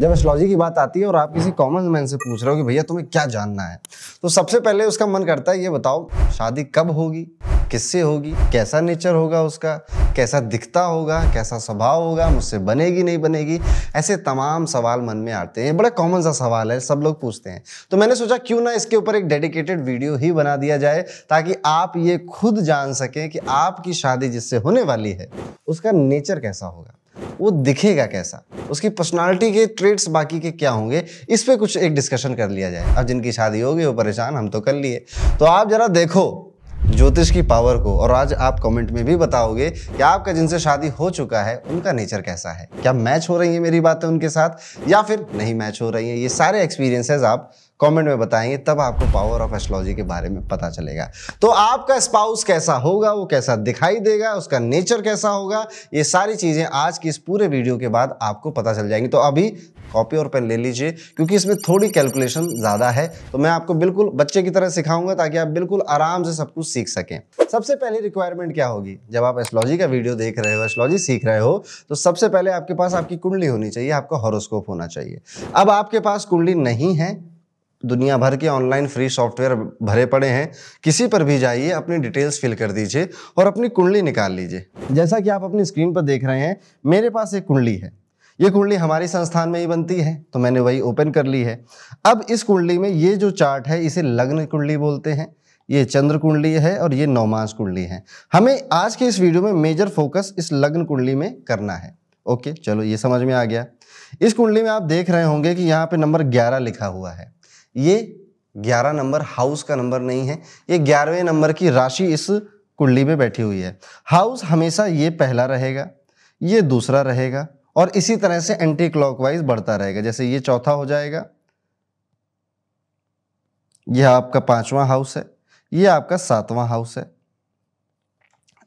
जब एस्ट्रोलॉजी की बात आती है और आप किसी कॉमन मैन से पूछ रहे हो कि भैया तुम्हें क्या जानना है तो सबसे पहले उसका मन करता है ये बताओ शादी कब होगी किससे होगी कैसा नेचर होगा उसका कैसा दिखता होगा कैसा स्वभाव होगा मुझसे बनेगी नहीं बनेगी ऐसे तमाम सवाल मन में आते हैं बड़ा कॉमन सा सवाल है सब लोग पूछते हैं तो मैंने सोचा क्यों ना इसके ऊपर एक डेडिकेटेड वीडियो ही बना दिया जाए ताकि आप ये खुद जान सकें कि आपकी शादी जिससे होने वाली है उसका नेचर कैसा होगा वो दिखेगा कैसा उसकी पर्सनालिटी के ट्रेट्स बाकी के क्या होंगे इस पर कुछ एक डिस्कशन कर लिया जाए अब जिनकी शादी होगी वो परेशान हम तो कर लिए तो आप ज़रा देखो ज्योतिष की पावर को और आज आप कमेंट में भी बताओगे कि आपका जिनसे शादी हो चुका है उनका नेचर कैसा है क्या मैच हो रही है मेरी बातें उनके साथ या फिर नहीं मैच हो रही है ये सारे एक्सपीरियंसेस आप कमेंट में बताएंगे तब आपको पावर ऑफ एस्ट्रोलॉजी के बारे में पता चलेगा तो आपका स्पाउस कैसा होगा वो कैसा दिखाई देगा उसका नेचर कैसा होगा ये सारी चीज़ें आज की इस पूरे वीडियो के बाद आपको पता चल जाएंगी तो अभी कॉपी और पेन ले लीजिए क्योंकि इसमें थोड़ी कैलकुलेशन ज़्यादा है तो मैं आपको बिल्कुल बच्चे की तरह सिखाऊंगा ताकि आप बिल्कुल आराम से सब कुछ सीख सकें सबसे पहले रिक्वायरमेंट क्या होगी जब आप एस्ट्रोलॉजी का वीडियो देख रहे हो एस्ट्रोलॉजी सीख रहे हो तो सबसे पहले आपके पास आपकी कुंडली होनी चाहिए आपका हॉरोस्कोप होना चाहिए अब आपके पास कुंडली नहीं है दुनिया भर के ऑनलाइन फ्री सॉफ्टवेयर भरे पड़े हैं किसी पर भी जाइए अपनी डिटेल्स फिल कर दीजिए और अपनी कुंडली निकाल लीजिए जैसा कि आप अपनी स्क्रीन पर देख रहे हैं मेरे पास एक कुंडली है ये कुंडली हमारे संस्थान में ही बनती है तो मैंने वही ओपन कर ली है अब इस कुंडली में ये जो चार्ट है इसे लग्न कुंडली बोलते हैं ये चंद्र कुंडली है और ये नौमांस कुंडली है हमें आज के इस वीडियो में मेजर फोकस इस लग्न कुंडली में करना है ओके चलो ये समझ में आ गया इस कुंडली में आप देख रहे होंगे कि यहाँ पे नंबर ग्यारह लिखा हुआ है ये ग्यारह नंबर हाउस का नंबर नहीं है ये ग्यारहवें नंबर की राशि इस कुंडली में बैठी हुई है हाउस हमेशा ये पहला रहेगा ये दूसरा रहेगा और इसी तरह से एंटी क्लॉकवाइज बढ़ता रहेगा जैसे ये चौथा हो जाएगा यह आपका पांचवा हाउस है यह आपका सातवां हाउस है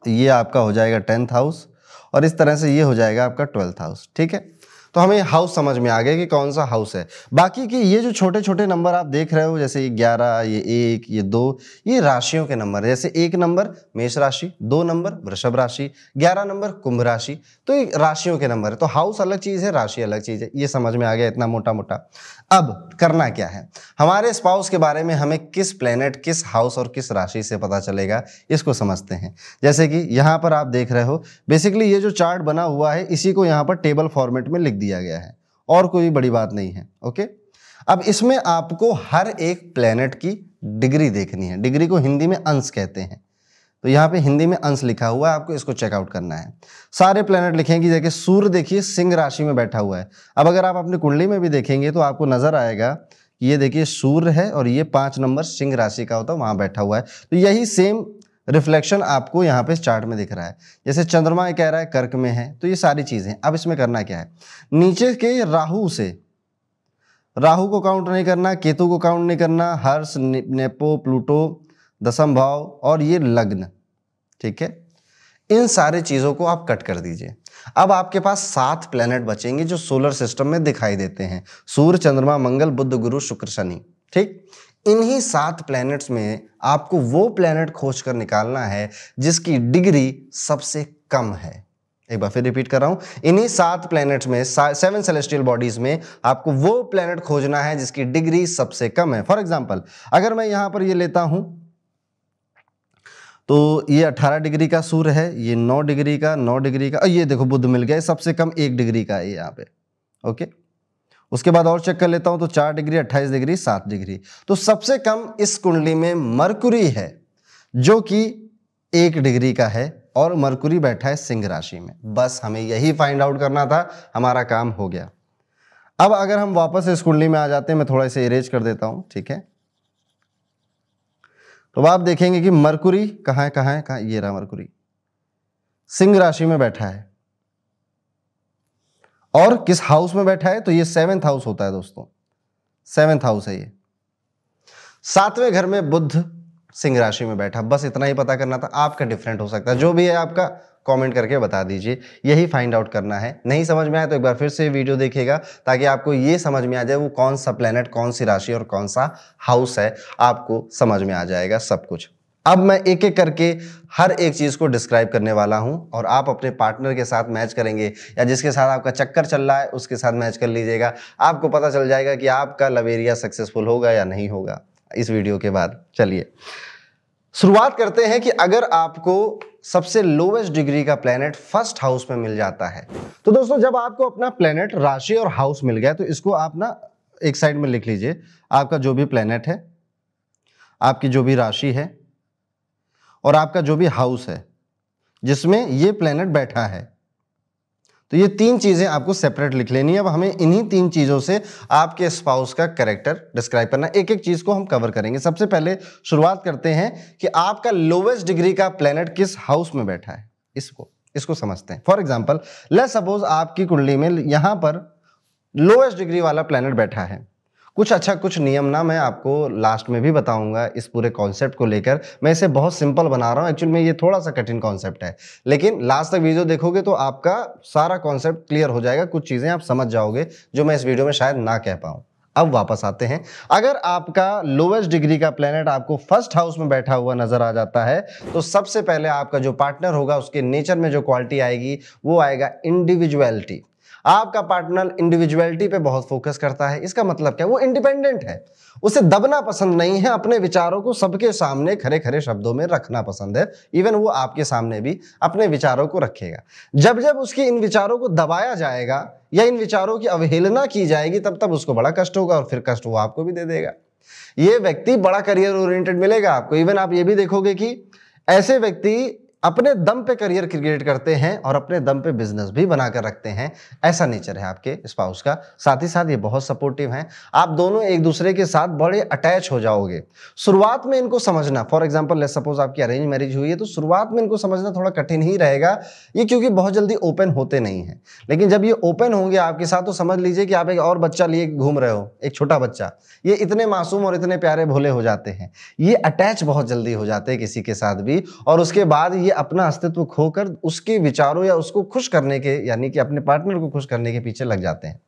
यह आपका हो जाएगा टेंथ हाउस और इस तरह से यह हो जाएगा आपका ट्वेल्थ हाउस ठीक है तो हमें हाउस समझ में आ गया कि कौन सा हाउस है बाकी कि ये जो छोटे छोटे नंबर आप देख रहे हो जैसे ये ग्यारह ये एक ये दो ये राशियों के नंबर जैसे एक नंबर मेष राशि दो नंबर वृषभ राशि ग्यारह नंबर कुंभ राशि तो ये राशियों के नंबर है तो हाउस अलग चीज़ है राशि अलग चीज़ है ये समझ में आ गया इतना मोटा मोटा अब करना क्या है हमारे स्पाउस के बारे में हमें किस प्लेनेट किस हाउस और किस राशि से पता चलेगा इसको समझते हैं जैसे कि यहाँ पर आप देख रहे हो बेसिकली ये जो चार्ट बना हुआ है इसी को यहाँ पर टेबल फॉर्मेट में लिख दिया गया है और कोई बड़ी बात नहीं है ओके अब इसमें आपको हर एक प्लेनेट की डिग्री देखनी है डिग्री को हिंदी में अंश कहते हैं तो यहाँ पे हिंदी में अंश लिखा हुआ है आपको इसको चेकआउट करना है सारे प्लेनेट लिखेंगे जैसे सूर्य देखिए सिंह राशि में बैठा हुआ है अब अगर आप अपनी कुंडली में भी देखेंगे तो आपको नजर आएगा कि ये देखिए सूर्य है और ये पांच नंबर सिंह राशि का होता है वहां बैठा हुआ है तो यही सेम रिफ्लेक्शन आपको यहाँ पे चार्ट में दिख रहा है जैसे चंद्रमा कह रहा है कर्क में है तो ये सारी चीज़ें अब इसमें करना क्या है नीचे के राहु से राहु को काउंट नहीं करना केतु को काउंट नहीं करना हर्ष नेपो प्लूटो दसम भाव और ये लग्न ठीक है इन सारे चीज़ों को आप कट कर दीजिए अब आपके पास सात प्लेनेट बचेंगे जो सोलर सिस्टम में दिखाई देते हैं सूर्य चंद्रमा मंगल बुद्ध गुरु शुक्र शनि ठीक इन्हीं सात प्लैनेट्स में आपको वो प्लैनेट खोज कर निकालना है जिसकी डिग्री सबसे कम है एक बार फिर रिपीट कर रहा हूं इन्हीं सात प्लैनेट्स में सेवन सेलेस्टियल बॉडीज में आपको वो प्लैनेट खोजना है जिसकी डिग्री सबसे कम है फॉर एग्जाम्पल अगर मैं यहां पर ये लेता हूं तो ये 18 डिग्री का सूर्य है ये 9 डिग्री का 9 डिग्री का ये देखो बुद्ध मिल गया सबसे कम एक डिग्री का है यहाँ पे ओके उसके बाद और चेक कर लेता हूँ तो चार डिग्री अट्ठाईस डिग्री सात डिग्री तो सबसे कम इस कुंडली में मरकुरी है जो कि एक डिग्री का है और मरकुरी बैठा है सिंह राशि में बस हमें यही फाइंड आउट करना था हमारा काम हो गया अब अगर हम वापस इस कुंडली में आ जाते हैं मैं थोड़ा इसे इरेज कर देता हूँ ठीक है तो आप देखेंगे कि मरकुरी कहाँ है कहाँ है कहाँ ये रहा मरकुरी सिंह राशि में बैठा है और किस हाउस में बैठा है तो ये सेवेंथ हाउस होता है दोस्तों सेवेंथ हाउस है ये सातवें घर में बुद्ध सिंह राशि में बैठा बस इतना ही पता करना था आपका डिफरेंट हो सकता है जो भी है आपका कमेंट करके बता दीजिए यही फाइंड आउट करना है नहीं समझ में आए तो एक बार फिर से वीडियो देखिएगा ताकि आपको ये समझ में आ जाए वो कौन सा प्लेनेट कौन सी राशि और कौन सा हाउस है आपको समझ में आ जाएगा सब कुछ अब मैं एक एक करके हर एक चीज़ को डिस्क्राइब करने वाला हूं और आप अपने पार्टनर के साथ मैच करेंगे या जिसके साथ आपका चक्कर चल रहा है उसके साथ मैच कर लीजिएगा आपको पता चल जाएगा कि आपका लवेरिया सक्सेसफुल होगा या नहीं होगा इस वीडियो के बाद चलिए शुरुआत करते हैं कि अगर आपको सबसे लोवेस्ट डिग्री का प्लेनेट फर्स्ट हाउस में मिल जाता है तो दोस्तों जब आपको अपना प्लेनेट राशि और हाउस मिल गया तो इसको आप ना एक साइड में लिख लीजिए आपका जो भी प्लेनेट है आपकी जो भी राशि है और आपका जो भी हाउस है जिसमें ये प्लेनेट बैठा है तो ये तीन चीज़ें आपको सेपरेट लिख लेनी है अब हमें इन्हीं तीन चीज़ों से आपके स्पाउस का करेक्टर डिस्क्राइब करना एक एक चीज़ को हम कवर करेंगे सबसे पहले शुरुआत करते हैं कि आपका लोवेस्ट डिग्री का प्लेनेट किस हाउस में बैठा है इसको इसको समझते हैं फॉर एग्जाम्पल ले सपोज आपकी कुंडली में यहाँ पर लोवेस्ट डिग्री वाला प्लैनेट बैठा है कुछ अच्छा कुछ नियम ना मैं आपको लास्ट में भी बताऊंगा इस पूरे कॉन्सेप्ट को लेकर मैं इसे बहुत सिंपल बना रहा हूँ एक्चुअल में ये थोड़ा सा कठिन कॉन्सेप्ट है लेकिन लास्ट तक वीडियो देखोगे तो आपका सारा कॉन्सेप्ट क्लियर हो जाएगा कुछ चीज़ें आप समझ जाओगे जो मैं इस वीडियो में शायद ना कह पाऊँ अब वापस आते हैं अगर आपका लोवेस्ट डिग्री का प्लेनेट आपको फर्स्ट हाउस में बैठा हुआ नजर आ जाता है तो सबसे पहले आपका जो पार्टनर होगा उसके नेचर में जो क्वालिटी आएगी वो आएगा इंडिविजुअलिटी आपका पार्टनर इंडिविजुअलिटी पे बहुत फोकस करता है इसका मतलब क्या वो इंडिपेंडेंट है उसे दबना पसंद नहीं है अपने विचारों को सबके सामने खरे खरे शब्दों में रखना पसंद है इवन वो आपके सामने भी अपने विचारों को रखेगा जब जब उसकी इन विचारों को दबाया जाएगा या इन विचारों की अवहेलना की जाएगी तब तब उसको बड़ा कष्ट होगा और फिर कष्ट वो आपको भी दे देगा ये व्यक्ति बड़ा करियर ओरिएंटेड मिलेगा आपको इवन आप ये भी देखोगे कि ऐसे व्यक्ति अपने दम पे करियर क्रिएट करते हैं और अपने दम पे बिजनेस भी बनाकर रखते हैं ऐसा नेचर है आपके स्पाउस का साथ ही साथ ये बहुत सपोर्टिव हैं आप दोनों एक दूसरे के साथ बड़े अटैच हो जाओगे शुरुआत में इनको समझना फॉर एग्जाम्पल लेट सपोज आपकी अरेंज मैरिज हुई है तो शुरुआत में इनको समझना थोड़ा कठिन ही रहेगा ये क्योंकि बहुत जल्दी ओपन होते नहीं हैं लेकिन जब ये ओपन होंगे आपके साथ तो समझ लीजिए कि आप एक और बच्चा लिए घूम रहे हो एक छोटा बच्चा ये इतने मासूम और इतने प्यारे भोले हो जाते हैं ये अटैच बहुत जल्दी हो जाते हैं किसी के साथ भी और उसके बाद ये अपना अस्तित्व खोकर उसके विचारों या उसको खुश करने के यानी कि अपने पार्टनर को खुश करने के पीछे लग जाते हैं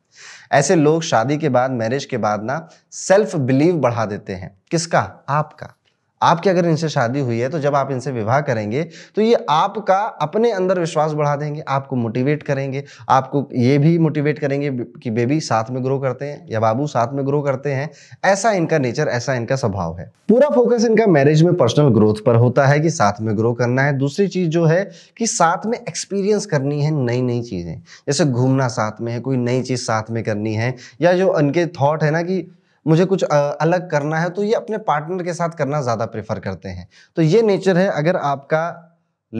ऐसे लोग शादी के बाद मैरिज के बाद ना सेल्फ बिलीव बढ़ा देते हैं किसका आपका आपकी अगर इनसे शादी हुई है तो जब आप इनसे विवाह करेंगे तो ये आपका अपने अंदर विश्वास बढ़ा देंगे आपको मोटिवेट करेंगे आपको ये भी मोटिवेट करेंगे कि बेबी साथ में ग्रो करते हैं या बाबू साथ में ग्रो करते हैं ऐसा इनका नेचर ऐसा इनका स्वभाव है पूरा फोकस इनका मैरिज में पर्सनल ग्रोथ पर होता है कि साथ में ग्रो करना है दूसरी चीज़ जो है कि साथ में एक्सपीरियंस करनी है नई नई चीज़ें जैसे घूमना साथ में है कोई नई चीज़ साथ में करनी है या जो इनके थॉट है ना कि मुझे कुछ अलग करना है तो ये अपने पार्टनर के साथ करना ज़्यादा प्रेफर करते हैं तो ये नेचर है अगर आपका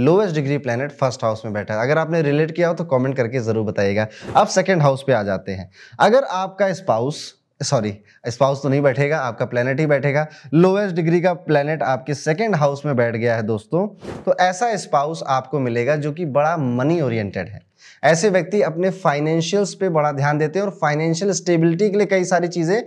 lowest degree planet first house में बैठा है अगर आपने रिलेट किया हो तो कमेंट करके ज़रूर बताइएगा आप सेकंड हाउस पे आ जाते हैं अगर आपका स्पाउस सॉरी स्पाउस तो नहीं बैठेगा आपका प्लेनेट ही बैठेगा लोवेस्ट डिग्री का प्लेनेट आपके सेकंड हाउस में बैठ गया है दोस्तों तो ऐसा स्पाउस आपको मिलेगा जो कि बड़ा मनी ओरिएंटेड है ऐसे व्यक्ति अपने फाइनेंशियल्स पे बड़ा ध्यान देते हैं और फाइनेंशियल स्टेबिलिटी के लिए कई सारी चीज़ें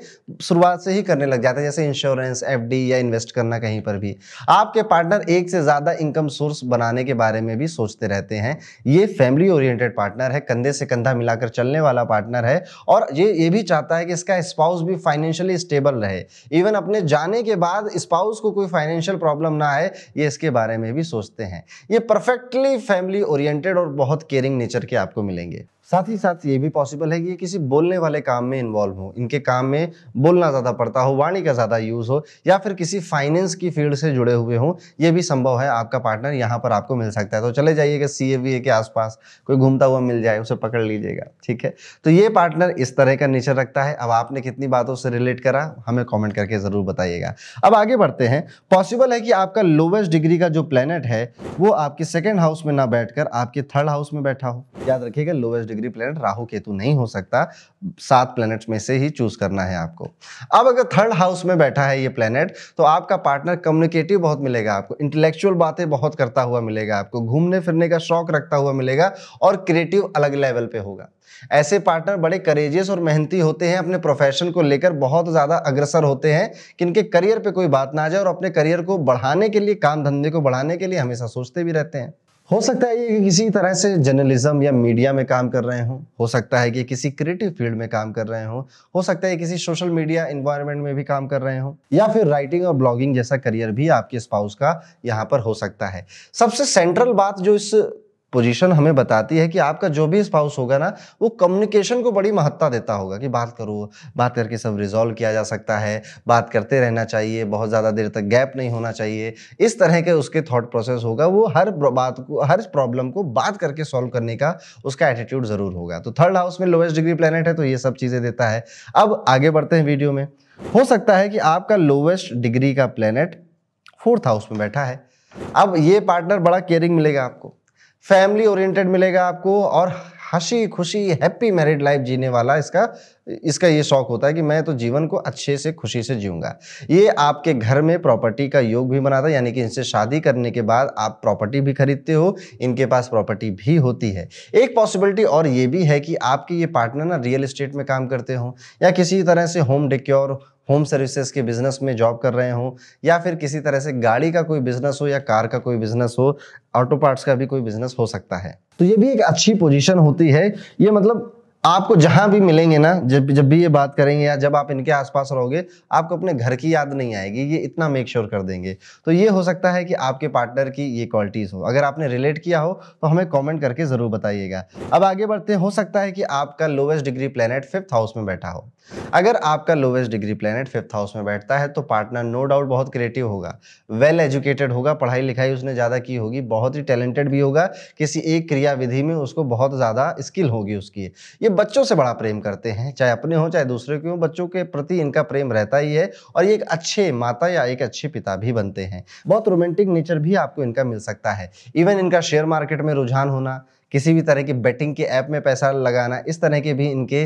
शुरुआत से ही करने लग जाते हैं जैसे इंश्योरेंस एफ या इन्वेस्ट करना कहीं पर भी आपके पार्टनर एक से ज़्यादा इनकम सोर्स बनाने के बारे में भी सोचते रहते हैं ये फैमिली ओरिएंटेड पार्टनर है कंधे से कंधा मिलाकर चलने वाला पार्टनर है और ये ये भी चाहता है कि इसका स्पाउस भी फाइनेंशियली स्टेबल रहे इवन अपने जाने के बाद स्पाउस को कोई फाइनेंशियल प्रॉब्लम ना आए ये इसके बारे में भी सोचते हैं ये परफेक्टली फैमिली ओरिएंटेड और बहुत केयरिंग नेचर के आपको मिलेंगे साथ ही साथ ये भी पॉसिबल है कि ये किसी बोलने वाले काम में इन्वॉल्व हो इनके काम में बोलना ज़्यादा पड़ता हो वाणी का ज़्यादा यूज़ हो या फिर किसी फाइनेंस की फील्ड से जुड़े हुए हों ये भी संभव है आपका पार्टनर यहाँ पर आपको मिल सकता है तो चले जाइएगा सी ए के आसपास कोई घूमता हुआ मिल जाए उसे पकड़ लीजिएगा ठीक है तो ये पार्टनर इस तरह का नेचर रखता है अब आपने कितनी बातों से रिलेट करा हमें कॉमेंट करके ज़रूर बताइएगा अब आगे बढ़ते हैं पॉसिबल है कि आपका लोवेस्ट डिग्री का जो प्लानट है वो आपके सेकेंड हाउस में ना बैठ आपके थर्ड हाउस में बैठा हो याद रखिएगा lowest degree degree planet Rahu Ketu नहीं हो सकता सात प्लेनेट्स में से ही चूज करना है आपको अब अगर थर्ड हाउस में बैठा है ये प्लेनेट तो आपका पार्टनर कम्युनिकेटिव बहुत मिलेगा आपको इंटेलेक्चुअल बातें बहुत करता हुआ मिलेगा आपको घूमने फिरने का शौक रखता हुआ मिलेगा और क्रिएटिव अलग लेवल पे होगा ऐसे पार्टनर बड़े करेजियस और मेहनती होते हैं अपने प्रोफेशन को लेकर बहुत ज़्यादा अग्रसर होते हैं कि इनके करियर पे कोई बात ना आ जाए और अपने करियर को बढ़ाने के लिए काम धंधे को बढ़ाने के लिए हमेशा सोचते भी रहते हैं हो सकता है कि किसी तरह से जर्नलिज्म या मीडिया में काम कर रहे हों हो सकता है कि किसी क्रिएटिव फील्ड में काम कर रहे हों हो सकता है किसी सोशल मीडिया इन्वायरमेंट में भी काम कर रहे हों या फिर राइटिंग और ब्लॉगिंग जैसा करियर भी आपके स्पाउस का यहाँ पर हो सकता है सबसे सेंट्रल बात जो इस पोजीशन हमें बताती है कि आपका जो भी स्पाउस होगा ना वो कम्युनिकेशन को बड़ी महत्ता देता होगा कि बात करो बात करके सब रिजॉल्व किया जा सकता है बात करते रहना चाहिए बहुत ज़्यादा देर तक गैप नहीं होना चाहिए इस तरह के उसके थॉट प्रोसेस होगा वो हर बात को हर प्रॉब्लम को बात करके सॉल्व करने का उसका एटीट्यूड ज़रूर होगा तो थर्ड हाउस में लोवेस्ट डिग्री प्लानट है तो ये सब चीज़ें देता है अब आगे बढ़ते हैं वीडियो में हो सकता है कि आपका लोवेस्ट डिग्री का प्लेनेट फोर्थ हाउस में बैठा है अब ये पार्टनर बड़ा केयरिंग मिलेगा आपको फैमिली ओरिएंटेड मिलेगा आपको और हंसी खुशी हैप्पी मैरिड लाइफ जीने वाला इसका इसका ये शौक होता है कि मैं तो जीवन को अच्छे से खुशी से जीऊंगा ये आपके घर में प्रॉपर्टी का योग भी बनाता है यानी कि इनसे शादी करने के बाद आप प्रॉपर्टी भी खरीदते हो इनके पास प्रॉपर्टी भी होती है एक पॉसिबिलिटी और ये भी है कि आपके ये पार्टनर ना रियल इस्टेट में काम करते हो या किसी तरह से होम डिक्योर होम सर्विसेज के बिजनेस में जॉब कर रहे हों या फिर किसी तरह से गाड़ी का कोई बिजनेस हो या कार का कोई बिजनेस हो ऑटो पार्ट्स का भी कोई बिजनेस हो सकता है तो ये भी एक अच्छी पोजीशन होती है ये मतलब आपको जहां भी मिलेंगे ना जब जब भी ये बात करेंगे या जब आप इनके आसपास रहोगे आपको अपने घर की याद नहीं आएगी ये इतना मेक श्योर sure कर देंगे तो ये हो सकता है कि आपके पार्टनर की ये क्वालिटीज़ हो अगर आपने रिलेट किया हो तो हमें कमेंट करके ज़रूर बताइएगा अब आगे बढ़ते हो सकता है कि आपका lowest degree planet fifth house में बैठा हो अगर आपका lowest degree planet fifth house में बैठता है तो पार्टनर नो डाउट बहुत क्रिएटिव होगा वेल एजुकेटेड होगा पढ़ाई लिखाई उसने ज़्यादा की होगी बहुत ही टैलेंटेड भी होगा किसी एक क्रियाविधि में उसको बहुत ज़्यादा स्किल होगी उसकी ये बच्चों से बड़ा प्रेम करते हैं चाहे अपने हों चाहे दूसरे के हों बच्चों के प्रति इनका प्रेम रहता ही है और ये एक अच्छे माता या एक अच्छे पिता भी बनते हैं बहुत रोमांटिक नेचर भी आपको इनका मिल सकता है इवन इनका शेयर मार्केट में रुझान होना किसी भी तरह की बेटिंग के ऐप में पैसा लगाना इस तरह के भी इनके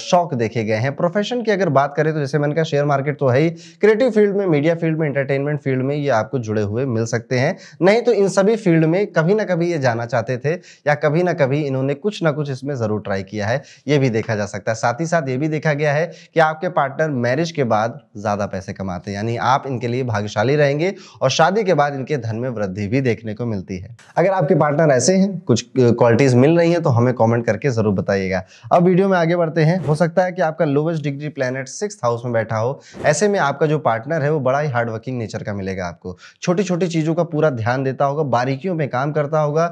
शौक देखे गए हैं प्रोफेशन की अगर बात करें तो जैसे मैंने कहा शेयर मार्केट तो है ही क्रिएटिव फील्ड में मीडिया फील्ड में इंटरटेनमेंट फील्ड में ये आपको जुड़े हुए मिल सकते हैं नहीं तो इन सभी फील्ड में कभी ना कभी ये जाना चाहते थे या कभी ना कभी इन्होंने कुछ ना कुछ इसमें ज़रूर ट्राई किया है ये भी देखा जा सकता है साथ ही साथ ये भी देखा गया है कि आपके पार्टनर मैरिज के बाद ज़्यादा पैसे कमाते हैं यानी आप इनके लिए भाग्यशाली रहेंगे और शादी के बाद इनके धन में वृद्धि भी देखने को मिलती है अगर आपके पार्टनर ऐसे हैं कुछ क्वालिटीज़ मिल रही हैं तो हमें कमेंट करके ज़रूर बताइएगा अब वीडियो में आगे बढ़ते हैं हो सकता है कि आपका lowest degree planet six house में बैठा हो ऐसे में आपका जो पार्टनर है वो बड़ा ही हार्डवर्किंग नेचर का मिलेगा आपको छोटी छोटी चीज़ों का पूरा ध्यान देता होगा बारीकियों में काम करता होगा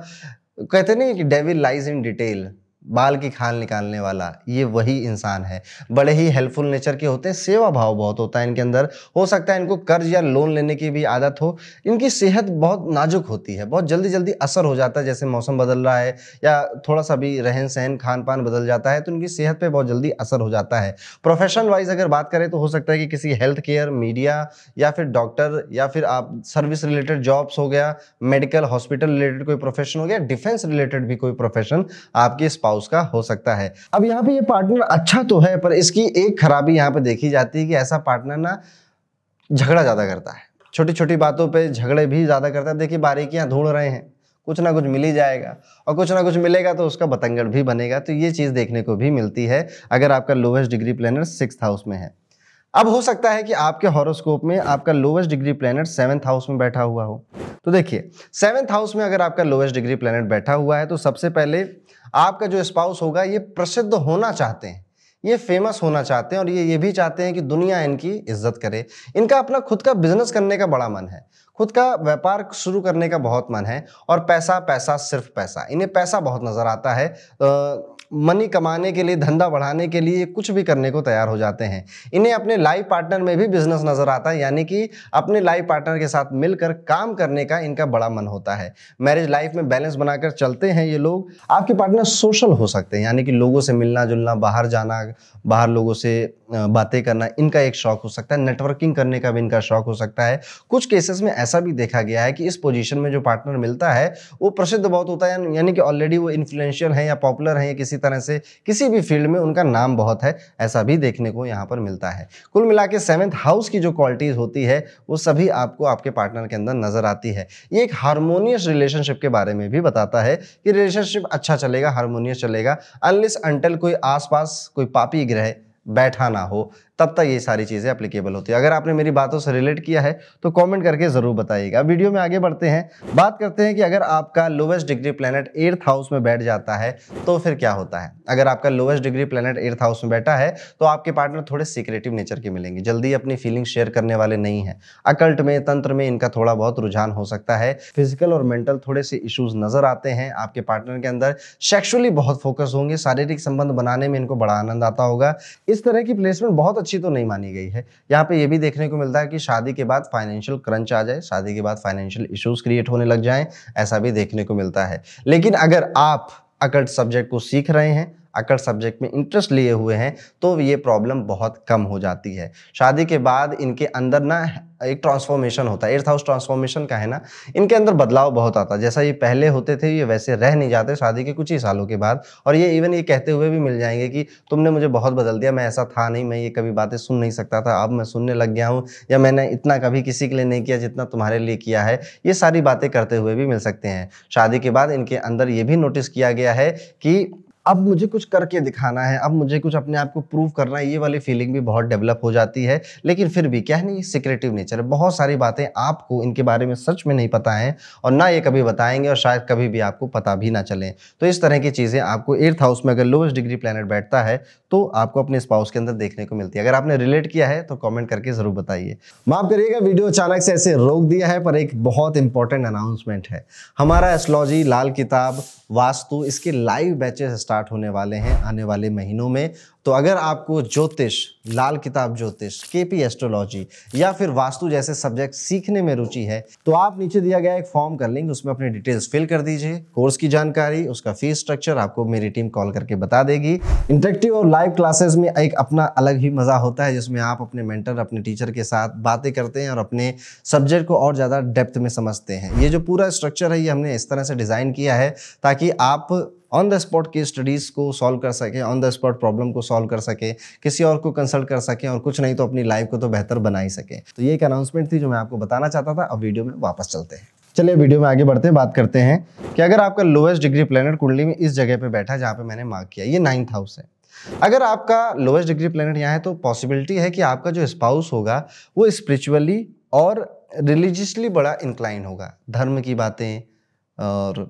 कहते नहीं कि डेविल लाइज इन डिटेल बाल की खाल निकालने वाला ये वही इंसान है बड़े ही हेल्पफुल नेचर के होते हैं सेवा भाव बहुत होता है इनके अंदर हो सकता है इनको कर्ज या लोन लेने की भी आदत हो इनकी सेहत बहुत नाजुक होती है बहुत जल्दी जल्दी असर हो जाता है जैसे मौसम बदल रहा है या थोड़ा सा भी रहन सहन खान पान बदल जाता है तो इनकी सेहत पर बहुत जल्दी असर हो जाता है प्रोफेशन वाइज अगर बात करें तो हो सकता है कि किसी हेल्थ केयर मीडिया या फिर डॉक्टर या फिर आप सर्विस रिलेटेड जॉब्स हो गया मेडिकल हॉस्पिटल रिलेटेड कोई प्रोफेशन हो गया डिफेंस रिलेटेड भी कोई प्रोफेशन आपके स्पाउस स्पाउस का हो सकता है अब यहाँ पे ये पार्टनर अच्छा तो है पर इसकी एक खराबी यहाँ पे देखी जाती है कि ऐसा पार्टनर ना झगड़ा ज़्यादा करता है छोटी छोटी बातों पर झगड़े भी ज़्यादा करता है देखिए बारीकियाँ ढूंढ रहे हैं कुछ ना कुछ मिल ही जाएगा और कुछ ना कुछ मिलेगा तो उसका बतंगड़ भी बनेगा तो ये चीज़ देखने को भी मिलती है अगर आपका lowest degree planet six house में है अब हो सकता है कि आपके हॉरोस्कोप में आपका lowest degree planet seventh house में बैठा हुआ हो तो देखिए सेवन्थ हाउस में अगर आपका लोवेस्ट डिग्री प्लानट बैठा हुआ है तो सबसे पहले आपका जो स्पाउस होगा ये प्रसिद्ध होना चाहते हैं ये फेमस होना चाहते हैं और ये ये भी चाहते हैं कि दुनिया इनकी इज्जत करे इनका अपना खुद का बिजनेस करने का बड़ा मन है खुद का व्यापार शुरू करने का बहुत मन है और पैसा पैसा सिर्फ पैसा इन्हें पैसा बहुत नज़र आता है मनी कमाने के लिए धंधा बढ़ाने के लिए कुछ भी करने को तैयार हो जाते हैं इन्हें अपने लाइफ पार्टनर में भी बिजनेस नजर आता है यानी कि अपने लाइफ पार्टनर के साथ मिलकर काम करने का इनका बड़ा मन होता है मैरिज लाइफ में बैलेंस बनाकर चलते हैं ये लोग आपके पार्टनर सोशल हो सकते हैं यानी कि लोगों से मिलना जुलना बाहर जाना बाहर लोगों से बातें करना इनका एक शौक हो सकता है नेटवर्किंग करने का भी इनका शौक हो सकता है कुछ केसेस में ऐसा भी देखा गया है कि इस पोजीशन में जो पार्टनर मिलता है वो प्रसिद्ध बहुत होता है यानी कि ऑलरेडी वो इन्फ्लुएंशियल है या पॉपुलर है या किसी तरह से किसी भी फील्ड में उनका नाम बहुत है ऐसा भी देखने को यहाँ पर मिलता है कुल मिला के सेवेंथ हाउस की जो क्वालिटीज़ होती है वो सभी आपको आपके पार्टनर के अंदर नज़र आती है ये एक हारमोनियस रिलेशनशिप के बारे में भी बताता है कि रिलेशनशिप अच्छा चलेगा हारमोनियस चलेगा अनलिस अंटल कोई आसपास कोई पापी ग्रह बैठा ना हो तब तक ये सारी चीज़ें अप्लीकेबल होती है अगर आपने मेरी बातों से रिलेट किया है तो कॉमेंट करके ज़रूर बताइएगा वीडियो में आगे बढ़ते हैं बात करते हैं कि अगर आपका lowest degree planet eighth house में बैठ जाता है तो फिर क्या होता है अगर आपका lowest degree planet eighth house में बैठा है तो आपके पार्टनर थोड़े सीक्रेटिव नेचर के मिलेंगे जल्दी अपनी फीलिंग शेयर करने वाले नहीं है अकल्ट में तंत्र में इनका थोड़ा बहुत रुझान हो सकता है फिजिकल और मेंटल थोड़े से इश्यूज नजर आते हैं आपके पार्टनर के अंदर सेक्शुअली बहुत फोकस होंगे शारीरिक संबंध बनाने में इनको बड़ा आनंद आता होगा इस तरह की प्लेसमेंट बहुत अच्छी तो नहीं मानी गई है यहाँ पे ये भी देखने को मिलता है कि शादी के बाद फाइनेंशियल क्रंच आ जाए शादी के बाद फाइनेंशियल इश्यूज क्रिएट होने लग जाएं ऐसा भी देखने को मिलता है लेकिन अगर आप अकट सब्जेक्ट को सीख रहे हैं अगर सब्जेक्ट में इंटरेस्ट लिए हुए हैं तो ये प्रॉब्लम बहुत कम हो जाती है शादी के बाद इनके अंदर ना एक ट्रांसफॉर्मेशन होता है एर्थ हाउस ट्रांसफॉर्मेशन का है ना इनके अंदर बदलाव बहुत आता है जैसा ये पहले होते थे ये वैसे रह नहीं जाते शादी के कुछ ही सालों के बाद और ये इवन ये कहते हुए भी मिल जाएंगे कि तुमने मुझे बहुत बदल दिया मैं ऐसा था नहीं मैं ये कभी बातें सुन नहीं सकता था अब मैं सुनने लग गया हूँ या मैंने इतना कभी किसी के लिए नहीं किया जितना तुम्हारे लिए किया है ये सारी बातें करते हुए भी मिल सकते हैं शादी के बाद इनके अंदर ये भी नोटिस किया गया है कि अब मुझे कुछ करके दिखाना है अब मुझे कुछ अपने आप को प्रूव करना है ये वाली फीलिंग भी बहुत डेवलप हो जाती है लेकिन फिर भी क्या है सिक्रेटिव नेचर है बहुत सारी बातें आपको इनके बारे में सच में नहीं पता है और ना ये कभी बताएंगे और शायद कभी भी आपको पता भी ना चले तो इस तरह की चीज़ें आपको एर्थ हाउस में अगर लोएस्ट डिग्री प्लानट बैठता है तो आपको अपने स्पाउस के अंदर देखने को मिलती है अगर आपने रिलेट किया है तो कॉमेंट करके ज़रूर बताइए माफ करिएगा वीडियो अचानक से ऐसे रोक दिया है पर एक बहुत इंपॉर्टेंट अनाउंसमेंट है हमारा एस्ट्रोलॉजी लाल किताब वास्तु इसके लाइव बैचेस स्टार्ट होने वाले हैं आने वाले महीनों में तो अगर आपको ज्योतिष लाल किताब ज्योतिष के पी एस्ट्रोलॉजी या फिर वास्तु जैसे सब्जेक्ट सीखने में रुचि है तो आप नीचे दिया गया एक फॉर्म कर लेंगे उसमें अपने डिटेल्स फिल कर दीजिए कोर्स की जानकारी उसका फीस स्ट्रक्चर आपको मेरी टीम कॉल करके बता देगी इंटरेक्टिव और लाइव क्लासेस में एक अपना अलग ही मज़ा होता है जिसमें आप अपने मेंटर अपने टीचर के साथ बातें करते हैं और अपने सब्जेक्ट को और ज़्यादा डेप्थ में समझते हैं ये जो पूरा स्ट्रक्चर है ये हमने इस तरह से डिज़ाइन किया है ताकि आप ऑन द स्पॉट की स्टडीज़ को सॉल्व कर सकें ऑन द स्पॉट प्रॉब्लम को सॉल्व कर सकें किसी और को कंसल्ट कर सकें और कुछ नहीं तो अपनी लाइफ को तो बेहतर बना ही सकें तो ये एक अनाउंसमेंट थी जो मैं आपको बताना चाहता था अब वीडियो में वापस चलते हैं चलिए वीडियो में आगे बढ़ते हैं बात करते हैं कि अगर आपका लोएस्ट डिग्री प्लेनेट कुंडली में इस जगह पे बैठा है जहाँ पे मैंने मार्क किया ये नाइन्थ हाउस है अगर आपका लोएस्ट डिग्री प्लेनेट यहाँ है तो पॉसिबिलिटी है कि आपका जो स्पाउस होगा वो स्पिरिचुअली और रिलीजियसली बड़ा इंक्लाइन होगा धर्म की बातें और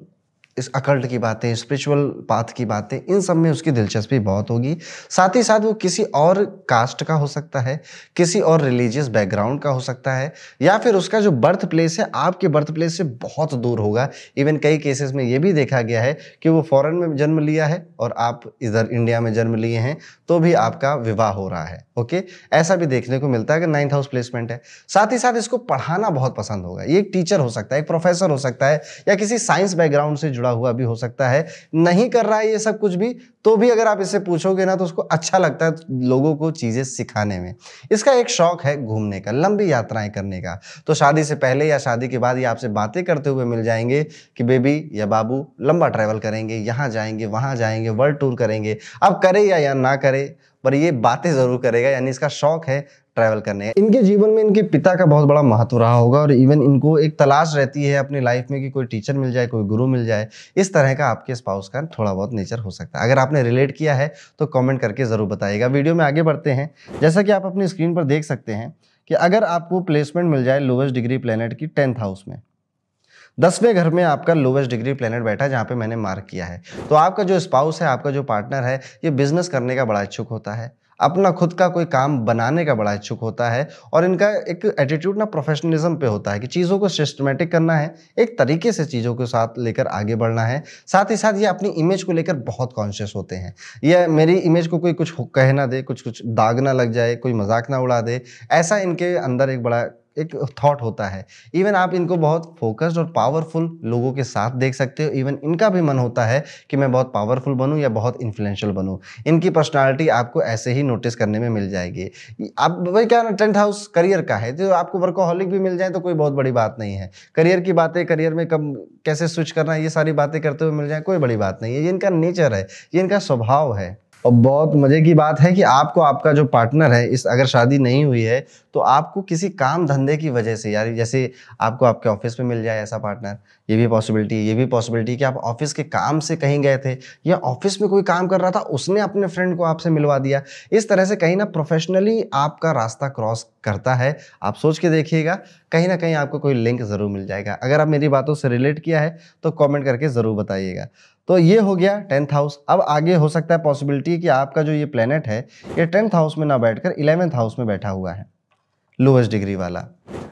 इस अकल्ट की बातें स्पिरिचुअल पाथ की बातें इन सब में उसकी दिलचस्पी बहुत होगी साथ ही साथ वो किसी और कास्ट का हो सकता है किसी और रिलीजियस बैकग्राउंड का हो सकता है या फिर उसका जो बर्थ प्लेस है आपके बर्थ प्लेस से बहुत दूर होगा इवन कई केसेस में ये भी देखा गया है कि वो फ़ॉरन में जन्म लिया है और आप इधर इंडिया में जन्म लिए हैं तो भी आपका विवाह हो रहा है ओके ऐसा भी देखने को मिलता है कि नाइन्थ हाउस प्लेसमेंट है साथ ही साथ इसको पढ़ाना बहुत पसंद होगा ये एक टीचर हो सकता है एक प्रोफेसर हो सकता है या किसी साइंस बैकग्राउंड से जुड़ा जुड़ा हुआ भी हो सकता है नहीं कर रहा है ये सब कुछ भी तो भी अगर आप इससे पूछोगे ना तो उसको अच्छा लगता है लोगों को चीज़ें सिखाने में इसका एक शौक है घूमने का लंबी यात्राएं करने का तो शादी से पहले या शादी के बाद ये आपसे बातें करते हुए मिल जाएंगे कि बेबी या बाबू लंबा ट्रैवल करेंगे यहाँ जाएंगे वहाँ जाएंगे वर्ल्ड टूर करेंगे अब करे या, या ना करे पर ये बातें ज़रूर करेगा यानी इसका शौक है ट्रैवल करने इनके जीवन में इनके पिता का बहुत बड़ा महत्व रहा होगा और इवन इनको एक तलाश रहती है अपनी लाइफ में कि कोई टीचर मिल जाए कोई गुरु मिल जाए इस तरह का आपके स्पाउस का थोड़ा बहुत नेचर हो सकता है अगर आपने रिलेट किया है तो कॉमेंट करके ज़रूर बताइएगा वीडियो में आगे बढ़ते हैं जैसा कि आप अपनी स्क्रीन पर देख सकते हैं कि अगर आपको प्लेसमेंट मिल जाए लोवेस्ट डिग्री प्लानट की टेंथ हाउस में दसवें घर में आपका लोवेस्ट डिग्री प्लेनेट बैठा है जहाँ पे मैंने मार्क किया है तो आपका जो स्पाउस है आपका जो पार्टनर है ये बिजनेस करने का बड़ा इच्छुक होता है अपना खुद का कोई काम बनाने का बड़ा इच्छुक होता है और इनका एक एटीट्यूड ना प्रोफेशनलिज्म पे होता है कि चीज़ों को सिस्टमेटिक करना है एक तरीके से चीज़ों के साथ लेकर आगे बढ़ना है साथ ही साथ ये अपनी इमेज को लेकर बहुत कॉन्शियस होते हैं ये मेरी इमेज को कोई कुछ कह ना दे कुछ कुछ दाग ना लग जाए कोई मजाक ना उड़ा दे ऐसा इनके अंदर एक बड़ा एक थॉट होता है इवन आप इनको बहुत फोकस्ड और पावरफुल लोगों के साथ देख सकते हो इवन इनका भी मन होता है कि मैं बहुत पावरफुल बनूं या बहुत इन्फ्लुएंशियल बनूं इनकी पर्सनालिटी आपको ऐसे ही नोटिस करने में मिल जाएगी आप भाई क्या टेंथ हाउस करियर का है तो आपको वर्कोहॉलिक भी मिल जाए तो कोई बहुत बड़ी बात नहीं है करियर की बातें करियर में कब कैसे स्विच करना है ये सारी बातें करते हुए मिल जाए कोई बड़ी बात नहीं है ये इनका नेचर है ये इनका स्वभाव है और बहुत मज़े की बात है कि आपको आपका जो पार्टनर है इस अगर शादी नहीं हुई है तो आपको किसी काम धंधे की वजह से यार जैसे आपको आपके ऑफिस में मिल जाए ऐसा पार्टनर ये भी पॉसिबिलिटी ये भी पॉसिबिलिटी कि आप ऑफिस के काम से कहीं गए थे या ऑफिस में कोई काम कर रहा था उसने अपने फ्रेंड को आपसे मिलवा दिया इस तरह से कहीं ना प्रोफेशनली आपका रास्ता क्रॉस करता है आप सोच के देखिएगा कहीं ना कहीं आपको कोई लिंक ज़रूर मिल जाएगा अगर आप मेरी बातों से रिलेट किया है तो कॉमेंट करके ज़रूर बताइएगा तो ये हो गया टेंथ हाउस अब आगे हो सकता है पॉसिबिलिटी कि आपका जो ये प्लेनेट है ये टेंथ हाउस में ना बैठकर इलेवेंथ हाउस में बैठा हुआ है लोवेस्ट डिग्री वाला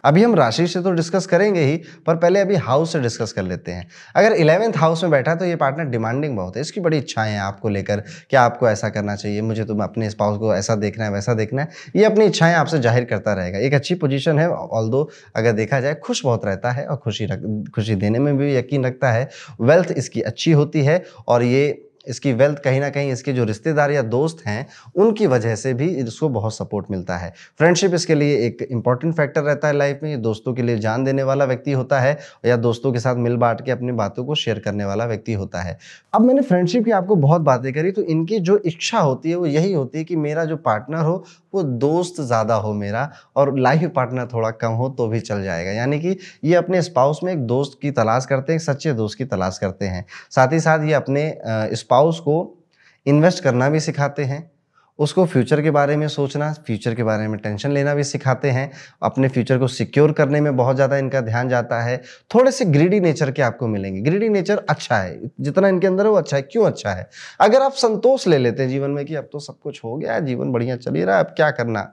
अभी हम राशि से तो डिस्कस करेंगे ही पर पहले अभी हाउस से डिस्कस कर लेते हैं अगर इलेवेंथ हाउस में बैठा है तो ये पार्टनर डिमांडिंग बहुत है इसकी बड़ी इच्छाएं हैं आपको लेकर कि आपको ऐसा करना चाहिए मुझे तुम तो अपने स्पाउस को ऐसा देखना है वैसा देखना है ये अपनी इच्छाएं आपसे जाहिर करता रहेगा एक अच्छी पोजिशन है ऑल अगर देखा जाए खुश बहुत रहता है और खुशी रख खुशी देने में भी यकीन रखता है वेल्थ इसकी अच्छी होती है और ये इसकी वेल्थ कहीं ना कहीं इसके जो रिश्तेदार या दोस्त हैं उनकी वजह से भी इसको बहुत सपोर्ट मिलता है फ्रेंडशिप इसके लिए एक इंपॉर्टेंट फैक्टर रहता है लाइफ में दोस्तों के लिए जान देने वाला व्यक्ति होता है या दोस्तों के साथ मिल बांट के अपनी बातों को शेयर करने वाला व्यक्ति होता है अब मैंने फ्रेंडशिप की आपको बहुत बातें करी तो इनकी जो इच्छा होती है वो यही होती है कि मेरा जो पार्टनर हो वो दोस्त ज़्यादा हो मेरा और लाइफ पार्टनर थोड़ा कम हो तो भी चल जाएगा यानी कि ये अपने स्पाउस में एक दोस्त की तलाश करते हैं सच्चे दोस्त की तलाश करते हैं साथ ही साथ ये अपने स्पाउस को इन्वेस्ट करना भी सिखाते हैं उसको फ्यूचर के बारे में सोचना फ्यूचर के बारे में टेंशन लेना भी सिखाते हैं अपने फ्यूचर को सिक्योर करने में बहुत ज़्यादा इनका ध्यान जाता है थोड़े से ग्रीडी नेचर के आपको मिलेंगे ग्रीडी नेचर अच्छा है जितना इनके अंदर वो अच्छा है क्यों अच्छा है अगर आप संतोष ले लेते हैं जीवन में कि अब तो सब कुछ हो गया जीवन बढ़िया चल ही रहा है अब क्या करना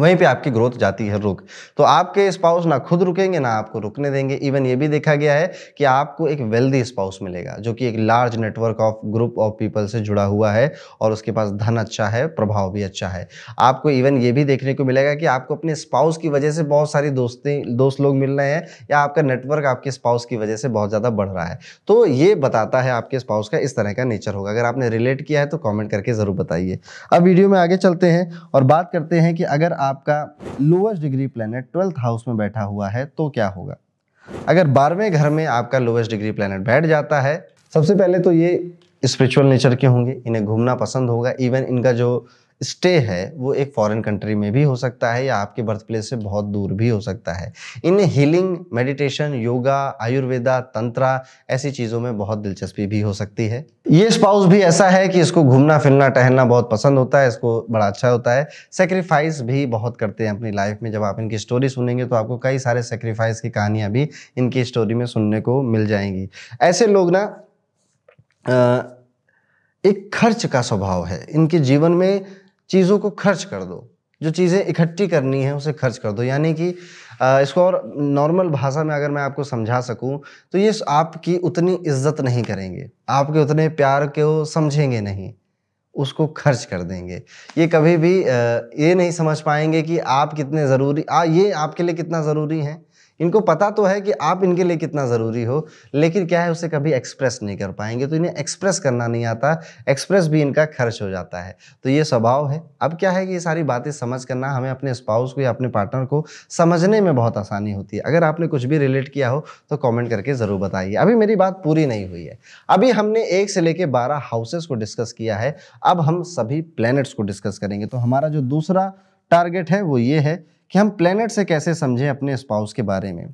वहीं पे आपकी ग्रोथ जाती है रुक तो आपके स्पाउस ना खुद रुकेंगे ना आपको रुकने देंगे इवन ये भी देखा गया है कि आपको एक वेल्दी स्पाउस मिलेगा जो कि एक large network of group of people से जुड़ा हुआ है और उसके पास धन अच्छा है प्रभाव भी अच्छा है आपको इवन ये भी देखने को मिलेगा कि आपको अपने स्पाउस की वजह से बहुत सारी दोस्ती दोस्त लोग मिल रहे हैं या आपका नेटवर्क आपके स्पाउस की वजह से बहुत ज़्यादा बढ़ रहा है तो ये बताता है आपके स्पाउस का इस तरह का नेचर होगा अगर आपने रिलेट किया है तो कॉमेंट करके ज़रूर बताइए अब वीडियो में आगे चलते हैं और बात करते हैं कि अगर आपका lowest degree planet twelfth house में बैठा हुआ है तो क्या होगा अगर बारहवें घर में आपका लोवेस्ट डिग्री प्लानट बैठ जाता है सबसे पहले तो ये स्पिरिचुअल नेचर के होंगे इन्हें घूमना पसंद होगा इवन इनका जो स्टे है वो एक फॉरेन कंट्री में भी हो सकता है या आपके बर्थ प्लेस से बहुत दूर भी हो सकता है इन हीलिंग मेडिटेशन योगा आयुर्वेदा तंत्रा ऐसी चीज़ों में बहुत दिलचस्पी भी हो सकती है ये स्पाउस भी ऐसा है कि इसको घूमना फिरना टहलना बहुत पसंद होता है इसको बड़ा अच्छा होता है सेक्रीफाइस भी बहुत करते हैं अपनी लाइफ में जब आप इनकी स्टोरी सुनेंगे तो आपको कई सारे सेक्रीफाइस की कहानियाँ भी इनकी स्टोरी में सुनने को मिल जाएंगी ऐसे लोग ना एक खर्च का स्वभाव है इनके जीवन में चीज़ों को खर्च कर दो जो चीज़ें इकट्ठी करनी है उसे खर्च कर दो यानी कि इसको और नॉर्मल भाषा में अगर मैं आपको समझा सकूं तो ये आपकी उतनी इज्जत नहीं करेंगे आपके उतने प्यार वो समझेंगे नहीं उसको खर्च कर देंगे ये कभी भी ये नहीं समझ पाएंगे कि आप कितने ज़रूरी आ ये आपके लिए कितना ज़रूरी है इनको पता तो है कि आप इनके लिए कितना ज़रूरी हो लेकिन क्या है उसे कभी एक्सप्रेस नहीं कर पाएंगे तो इन्हें एक्सप्रेस करना नहीं आता एक्सप्रेस भी इनका खर्च हो जाता है तो ये स्वभाव है अब क्या है कि ये सारी बातें समझ करना हमें अपने स्पाउस को या अपने पार्टनर को समझने में बहुत आसानी होती है अगर आपने कुछ भी रिलेट किया हो तो कॉमेंट करके ज़रूर बताइए अभी मेरी बात पूरी नहीं हुई है अभी हमने एक से लेकर बारह हाउसेस को डिस्कस किया है अब हम सभी प्लैनेट्स को डिस्कस करेंगे तो हमारा जो दूसरा टारगेट है वो ये है कि हम प्लेनेट से कैसे समझें अपने स्पाउस के बारे में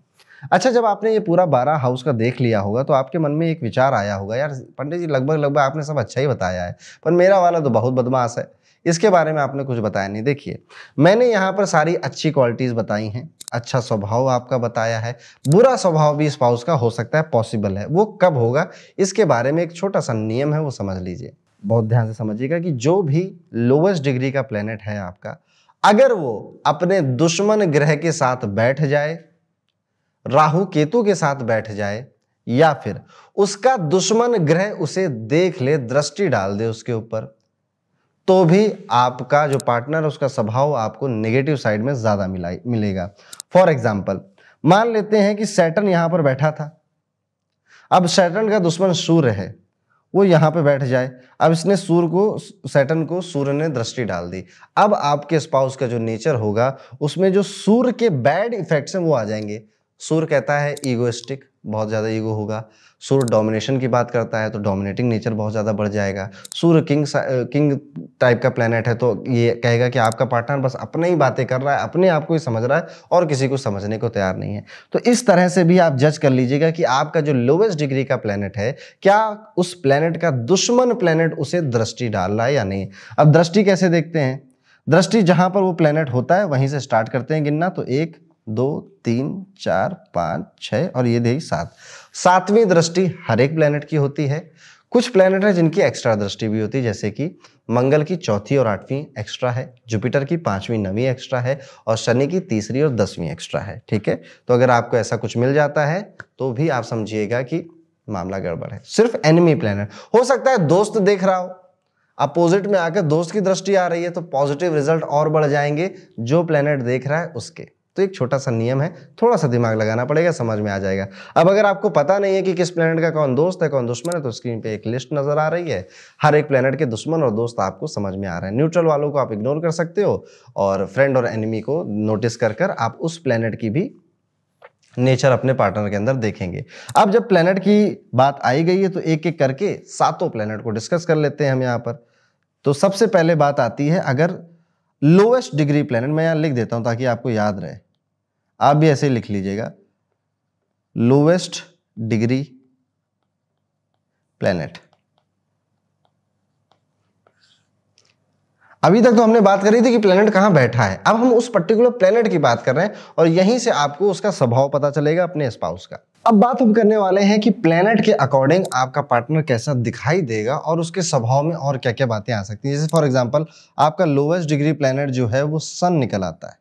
अच्छा जब आपने ये पूरा बारह हाउस का देख लिया होगा तो आपके मन में एक विचार आया होगा यार पंडित जी लगभग लगभग आपने सब अच्छा ही बताया है पर मेरा वाला तो बहुत बदमाश है इसके बारे में आपने कुछ बताया नहीं देखिए मैंने यहाँ पर सारी अच्छी क्वालिटीज़ बताई हैं अच्छा स्वभाव आपका बताया है बुरा स्वभाव भी स्पाउस का हो सकता है पॉसिबल है वो कब होगा इसके बारे में एक छोटा सा नियम है वो समझ लीजिए बहुत ध्यान से समझिएगा कि जो भी लोवेस्ट डिग्री का प्लेनेट है आपका अगर वो अपने दुश्मन ग्रह के साथ बैठ जाए राहु केतु के साथ बैठ जाए या फिर उसका दुश्मन ग्रह उसे देख ले दृष्टि डाल दे उसके ऊपर तो भी आपका जो पार्टनर उसका स्वभाव आपको नेगेटिव साइड में ज्यादा मिला मिलेगा फॉर एग्जाम्पल मान लेते हैं कि सैटर्न यहां पर बैठा था अब सैटन का दुश्मन सूर्य है वो यहाँ पे बैठ जाए अब इसने सूर्य को सैटन को सूर्य ने दृष्टि डाल दी अब आपके स्पाउस का जो नेचर होगा उसमें जो सूर्य के बैड इफेक्ट्स हैं वो आ जाएंगे सूर्य कहता है ईगोइस्टिक बहुत ज़्यादा ईगो होगा सूर्य डोमिनेशन की बात करता है तो डोमिनेटिंग नेचर बहुत ज़्यादा बढ़ जाएगा सूर्य किंग किंग टाइप का प्लानट है तो ये कहेगा कि आपका पार्टनर बस अपने ही बातें कर रहा है अपने आप को ही समझ रहा है और किसी को समझने को तैयार नहीं है तो इस तरह से भी आप जज कर लीजिएगा कि आपका जो लोवेस्ट डिग्री का प्लानट है क्या उस प्लानट का दुश्मन प्लानट उसे दृष्टि डाल रहा है या नहीं अब दृष्टि कैसे देखते हैं दृष्टि जहाँ पर वो प्लानट होता है वहीं से स्टार्ट करते हैं गिनना तो एक दो तीन चार पाँच छः और ये देखिए सात सातवीं दृष्टि हर एक प्लैनेट की होती है कुछ प्लैनेट हैं जिनकी एक्स्ट्रा दृष्टि भी होती है जैसे कि मंगल की चौथी और आठवीं एक्स्ट्रा है जुपिटर की पांचवीं नवीं एक्स्ट्रा है और शनि की तीसरी और दसवीं एक्स्ट्रा है ठीक है तो अगर आपको ऐसा कुछ मिल जाता है तो भी आप समझिएगा कि मामला गड़बड़ है सिर्फ एनिमी प्लैनेट हो सकता है दोस्त देख रहा हो अपोजिट में आकर दोस्त की दृष्टि आ रही है तो पॉजिटिव रिजल्ट और बढ़ जाएंगे जो प्लेनेट देख रहा है उसके तो एक छोटा सा नियम है थोड़ा सा दिमाग लगाना पड़ेगा समझ में आ जाएगा अब अगर आपको पता नहीं है कि किस प्लेनेट का कौन दोस्त है कौन दुश्मन है तो स्क्रीन पे एक लिस्ट नजर आ रही है हर एक प्लेनेट के दुश्मन और दोस्त आपको समझ में आ रहा है न्यूट्रल वालों को आप इग्नोर कर सकते हो और फ्रेंड और एनिमी को नोटिस कर कर आप उस प्लेनेट की भी नेचर अपने पार्टनर के अंदर देखेंगे अब जब प्लेनेट की बात आई गई है तो एक एक करके सातों प्लेनेट को डिस्कस कर लेते हैं हम यहाँ पर तो सबसे पहले बात आती है अगर लोएस्ट डिग्री प्लेनेट मैं यहाँ लिख देता हूँ ताकि आपको याद रहे आप भी ऐसे लिख लीजिएगा लोवेस्ट डिग्री प्लेनेट अभी तक तो हमने बात करी थी कि प्लेनेट कहां बैठा है अब हम उस पर्टिकुलर प्लेनेट की बात कर रहे हैं और यहीं से आपको उसका स्वभाव पता चलेगा अपने स्पाउस का अब बात हम करने वाले हैं कि प्लेनेट के अकॉर्डिंग आपका पार्टनर कैसा दिखाई देगा और उसके स्वभाव में और क्या क्या बातें आ सकती हैं जैसे फॉर एग्जाम्पल आपका लोवेस्ट डिग्री प्लेनेट जो है वो सन निकल आता है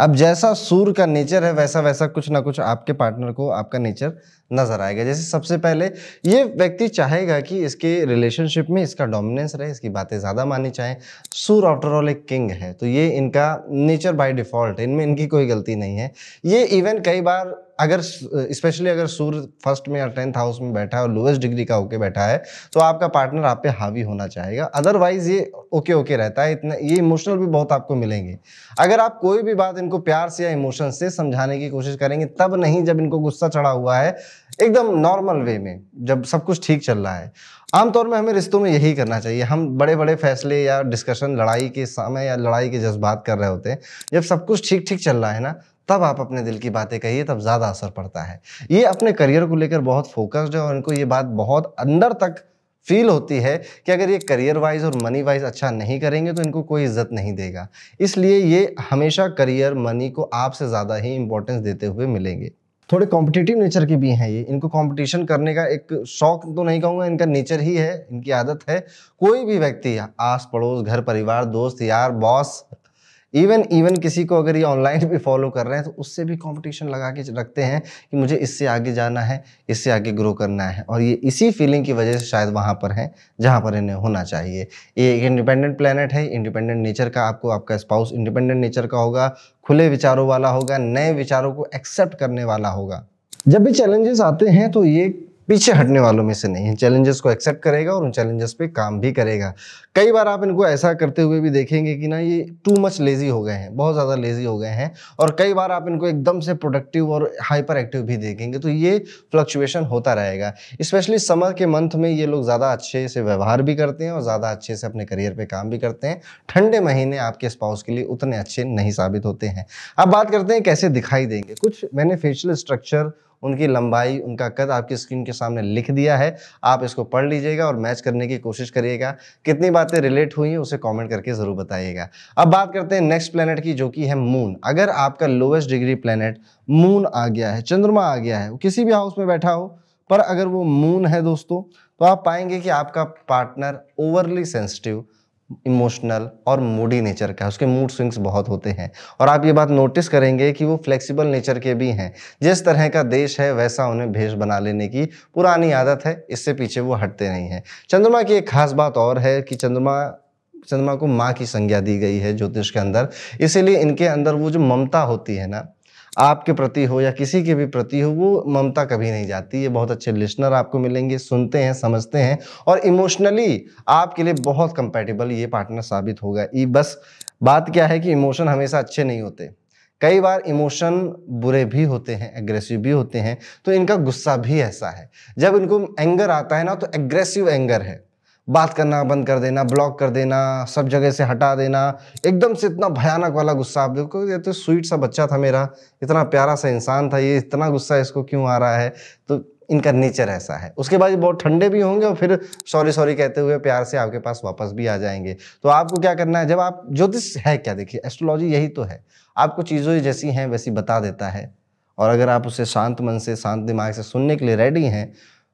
अब जैसा सूर का नेचर है वैसा वैसा कुछ ना कुछ आपके पार्टनर को आपका नेचर नज़र आएगा जैसे सबसे पहले ये व्यक्ति चाहेगा कि इसके रिलेशनशिप में इसका डोमिनेंस रहे इसकी बातें ज़्यादा मानी चाहें सूर आफ्टर ऑल एक किंग है तो ये इनका नेचर बाय डिफ़ॉल्ट इनमें इनकी कोई गलती नहीं है ये इवन कई बार अगर स्पेशली अगर सूर्य फर्स्ट में या टेंथ हाउस में बैठा है और लोएस्ट डिग्री का होके बैठा है तो आपका पार्टनर आप पे हावी होना चाहेगा अदरवाइज ये ओके ओके रहता है इतना ये इमोशनल भी बहुत आपको मिलेंगे अगर आप कोई भी बात इनको प्यार से या इमोशन से समझाने की कोशिश करेंगे तब नहीं जब इनको गुस्सा चढ़ा हुआ है एकदम नॉर्मल वे में जब सब कुछ ठीक चल रहा है आमतौर में हमें रिश्तों में यही करना चाहिए हम बड़े बड़े फैसले या डिस्कशन लड़ाई के समय या लड़ाई के जज्बात कर रहे होते हैं जब सब कुछ ठीक ठीक चल रहा है ना तब आप अपने दिल की बातें कहिए तब ज़्यादा असर पड़ता है ये अपने करियर को लेकर बहुत फोकस्ड है और इनको ये बात बहुत अंदर तक फील होती है कि अगर ये करियर वाइज और मनी वाइज अच्छा नहीं करेंगे तो इनको कोई इज्जत नहीं देगा इसलिए ये हमेशा करियर मनी को आपसे ज़्यादा ही इम्पोर्टेंस देते हुए मिलेंगे थोड़े कॉम्पिटिटिव नेचर के भी हैं ये इनको कंपटीशन करने का एक शौक तो नहीं कहूँगा इनका नेचर ही है इनकी आदत है कोई भी व्यक्ति आस पड़ोस घर परिवार दोस्त यार बॉस इवन इवन किसी को अगर ये ऑनलाइन भी फॉलो कर रहे हैं तो उससे भी कंपटीशन लगा के रखते हैं कि मुझे इससे आगे जाना है इससे आगे ग्रो करना है और ये इसी फीलिंग की वजह से शायद वहाँ पर हैं जहाँ पर इन्हें होना चाहिए ये एक इंडिपेंडेंट प्लानट है इंडिपेंडेंट नेचर का आपको आपका स्पाउस इंडिपेंडेंट नेचर का होगा खुले विचारों वाला होगा नए विचारों को एक्सेप्ट करने वाला होगा जब भी चैलेंजेस आते हैं तो ये पीछे हटने वालों में से नहीं है चैलेंजेस को एक्सेप्ट करेगा और उन चैलेंजेस पे काम भी करेगा कई बार आप इनको ऐसा करते हुए भी देखेंगे कि ना ये टू मच लेज़ी हो गए हैं बहुत ज़्यादा लेज़ी हो गए हैं और कई बार आप इनको एकदम से प्रोडक्टिव और हाइपर एक्टिव भी देखेंगे तो ये फ्लक्चुएशन होता रहेगा स्पेशली समर के मंथ में ये लोग ज़्यादा अच्छे से व्यवहार भी करते हैं और ज़्यादा अच्छे से अपने करियर पर काम भी करते हैं ठंडे महीने आपके स्पाउस के लिए उतने अच्छे नहीं साबित होते हैं अब बात करते हैं कैसे दिखाई देंगे कुछ मैंने फेशियल स्ट्रक्चर उनकी लंबाई उनका कद आपकी स्क्रीन के सामने लिख दिया है आप इसको पढ़ लीजिएगा और मैच करने की कोशिश करिएगा कितनी बातें रिलेट हुई हैं उसे कॉमेंट करके ज़रूर बताइएगा अब बात करते हैं नेक्स्ट प्लानट की जो कि है मून अगर आपका लोएस्ट डिग्री प्लानट मून आ गया है चंद्रमा आ गया है किसी भी हाउस में बैठा हो पर अगर वो मून है दोस्तों तो आप पाएंगे कि आपका पार्टनर ओवरली सेंसिटिव इमोशनल और मूडी नेचर का है उसके मूड स्विंग्स बहुत होते हैं और आप ये बात नोटिस करेंगे कि वो फ्लेक्सिबल नेचर के भी हैं जिस तरह का देश है वैसा उन्हें भेष बना लेने की पुरानी आदत है इससे पीछे वो हटते नहीं हैं चंद्रमा की एक खास बात और है कि चंद्रमा चंद्रमा को माँ की संज्ञा दी गई है ज्योतिष के अंदर इसीलिए इनके अंदर वो जो ममता होती है ना आपके प्रति हो या किसी के भी प्रति हो वो ममता कभी नहीं जाती ये बहुत अच्छे लिसनर आपको मिलेंगे सुनते हैं समझते हैं और इमोशनली आपके लिए बहुत कंपेटेबल ये पार्टनर साबित होगा ये बस बात क्या है कि इमोशन हमेशा अच्छे नहीं होते कई बार इमोशन बुरे भी होते हैं एग्रेसिव भी होते हैं तो इनका गुस्सा भी ऐसा है जब इनको एंगर आता है ना तो एग्रेसिव एंगर है बात करना बंद कर देना ब्लॉक कर देना सब जगह से हटा देना एकदम से इतना भयानक वाला गुस्सा आप देखो ये तो स्वीट सा बच्चा था मेरा इतना प्यारा सा इंसान था ये इतना गुस्सा इसको क्यों आ रहा है तो इनका नेचर ऐसा है उसके बाद बहुत ठंडे भी होंगे और फिर सॉरी सॉरी कहते हुए प्यार से आपके पास वापस भी आ जाएंगे तो आपको क्या करना है जब आप ज्योतिष है क्या देखिए एस्ट्रोलॉजी यही तो है आपको चीज़ें जैसी हैं वैसी बता देता है और अगर आप उसे शांत मन से शांत दिमाग से सुनने के लिए रेडी हैं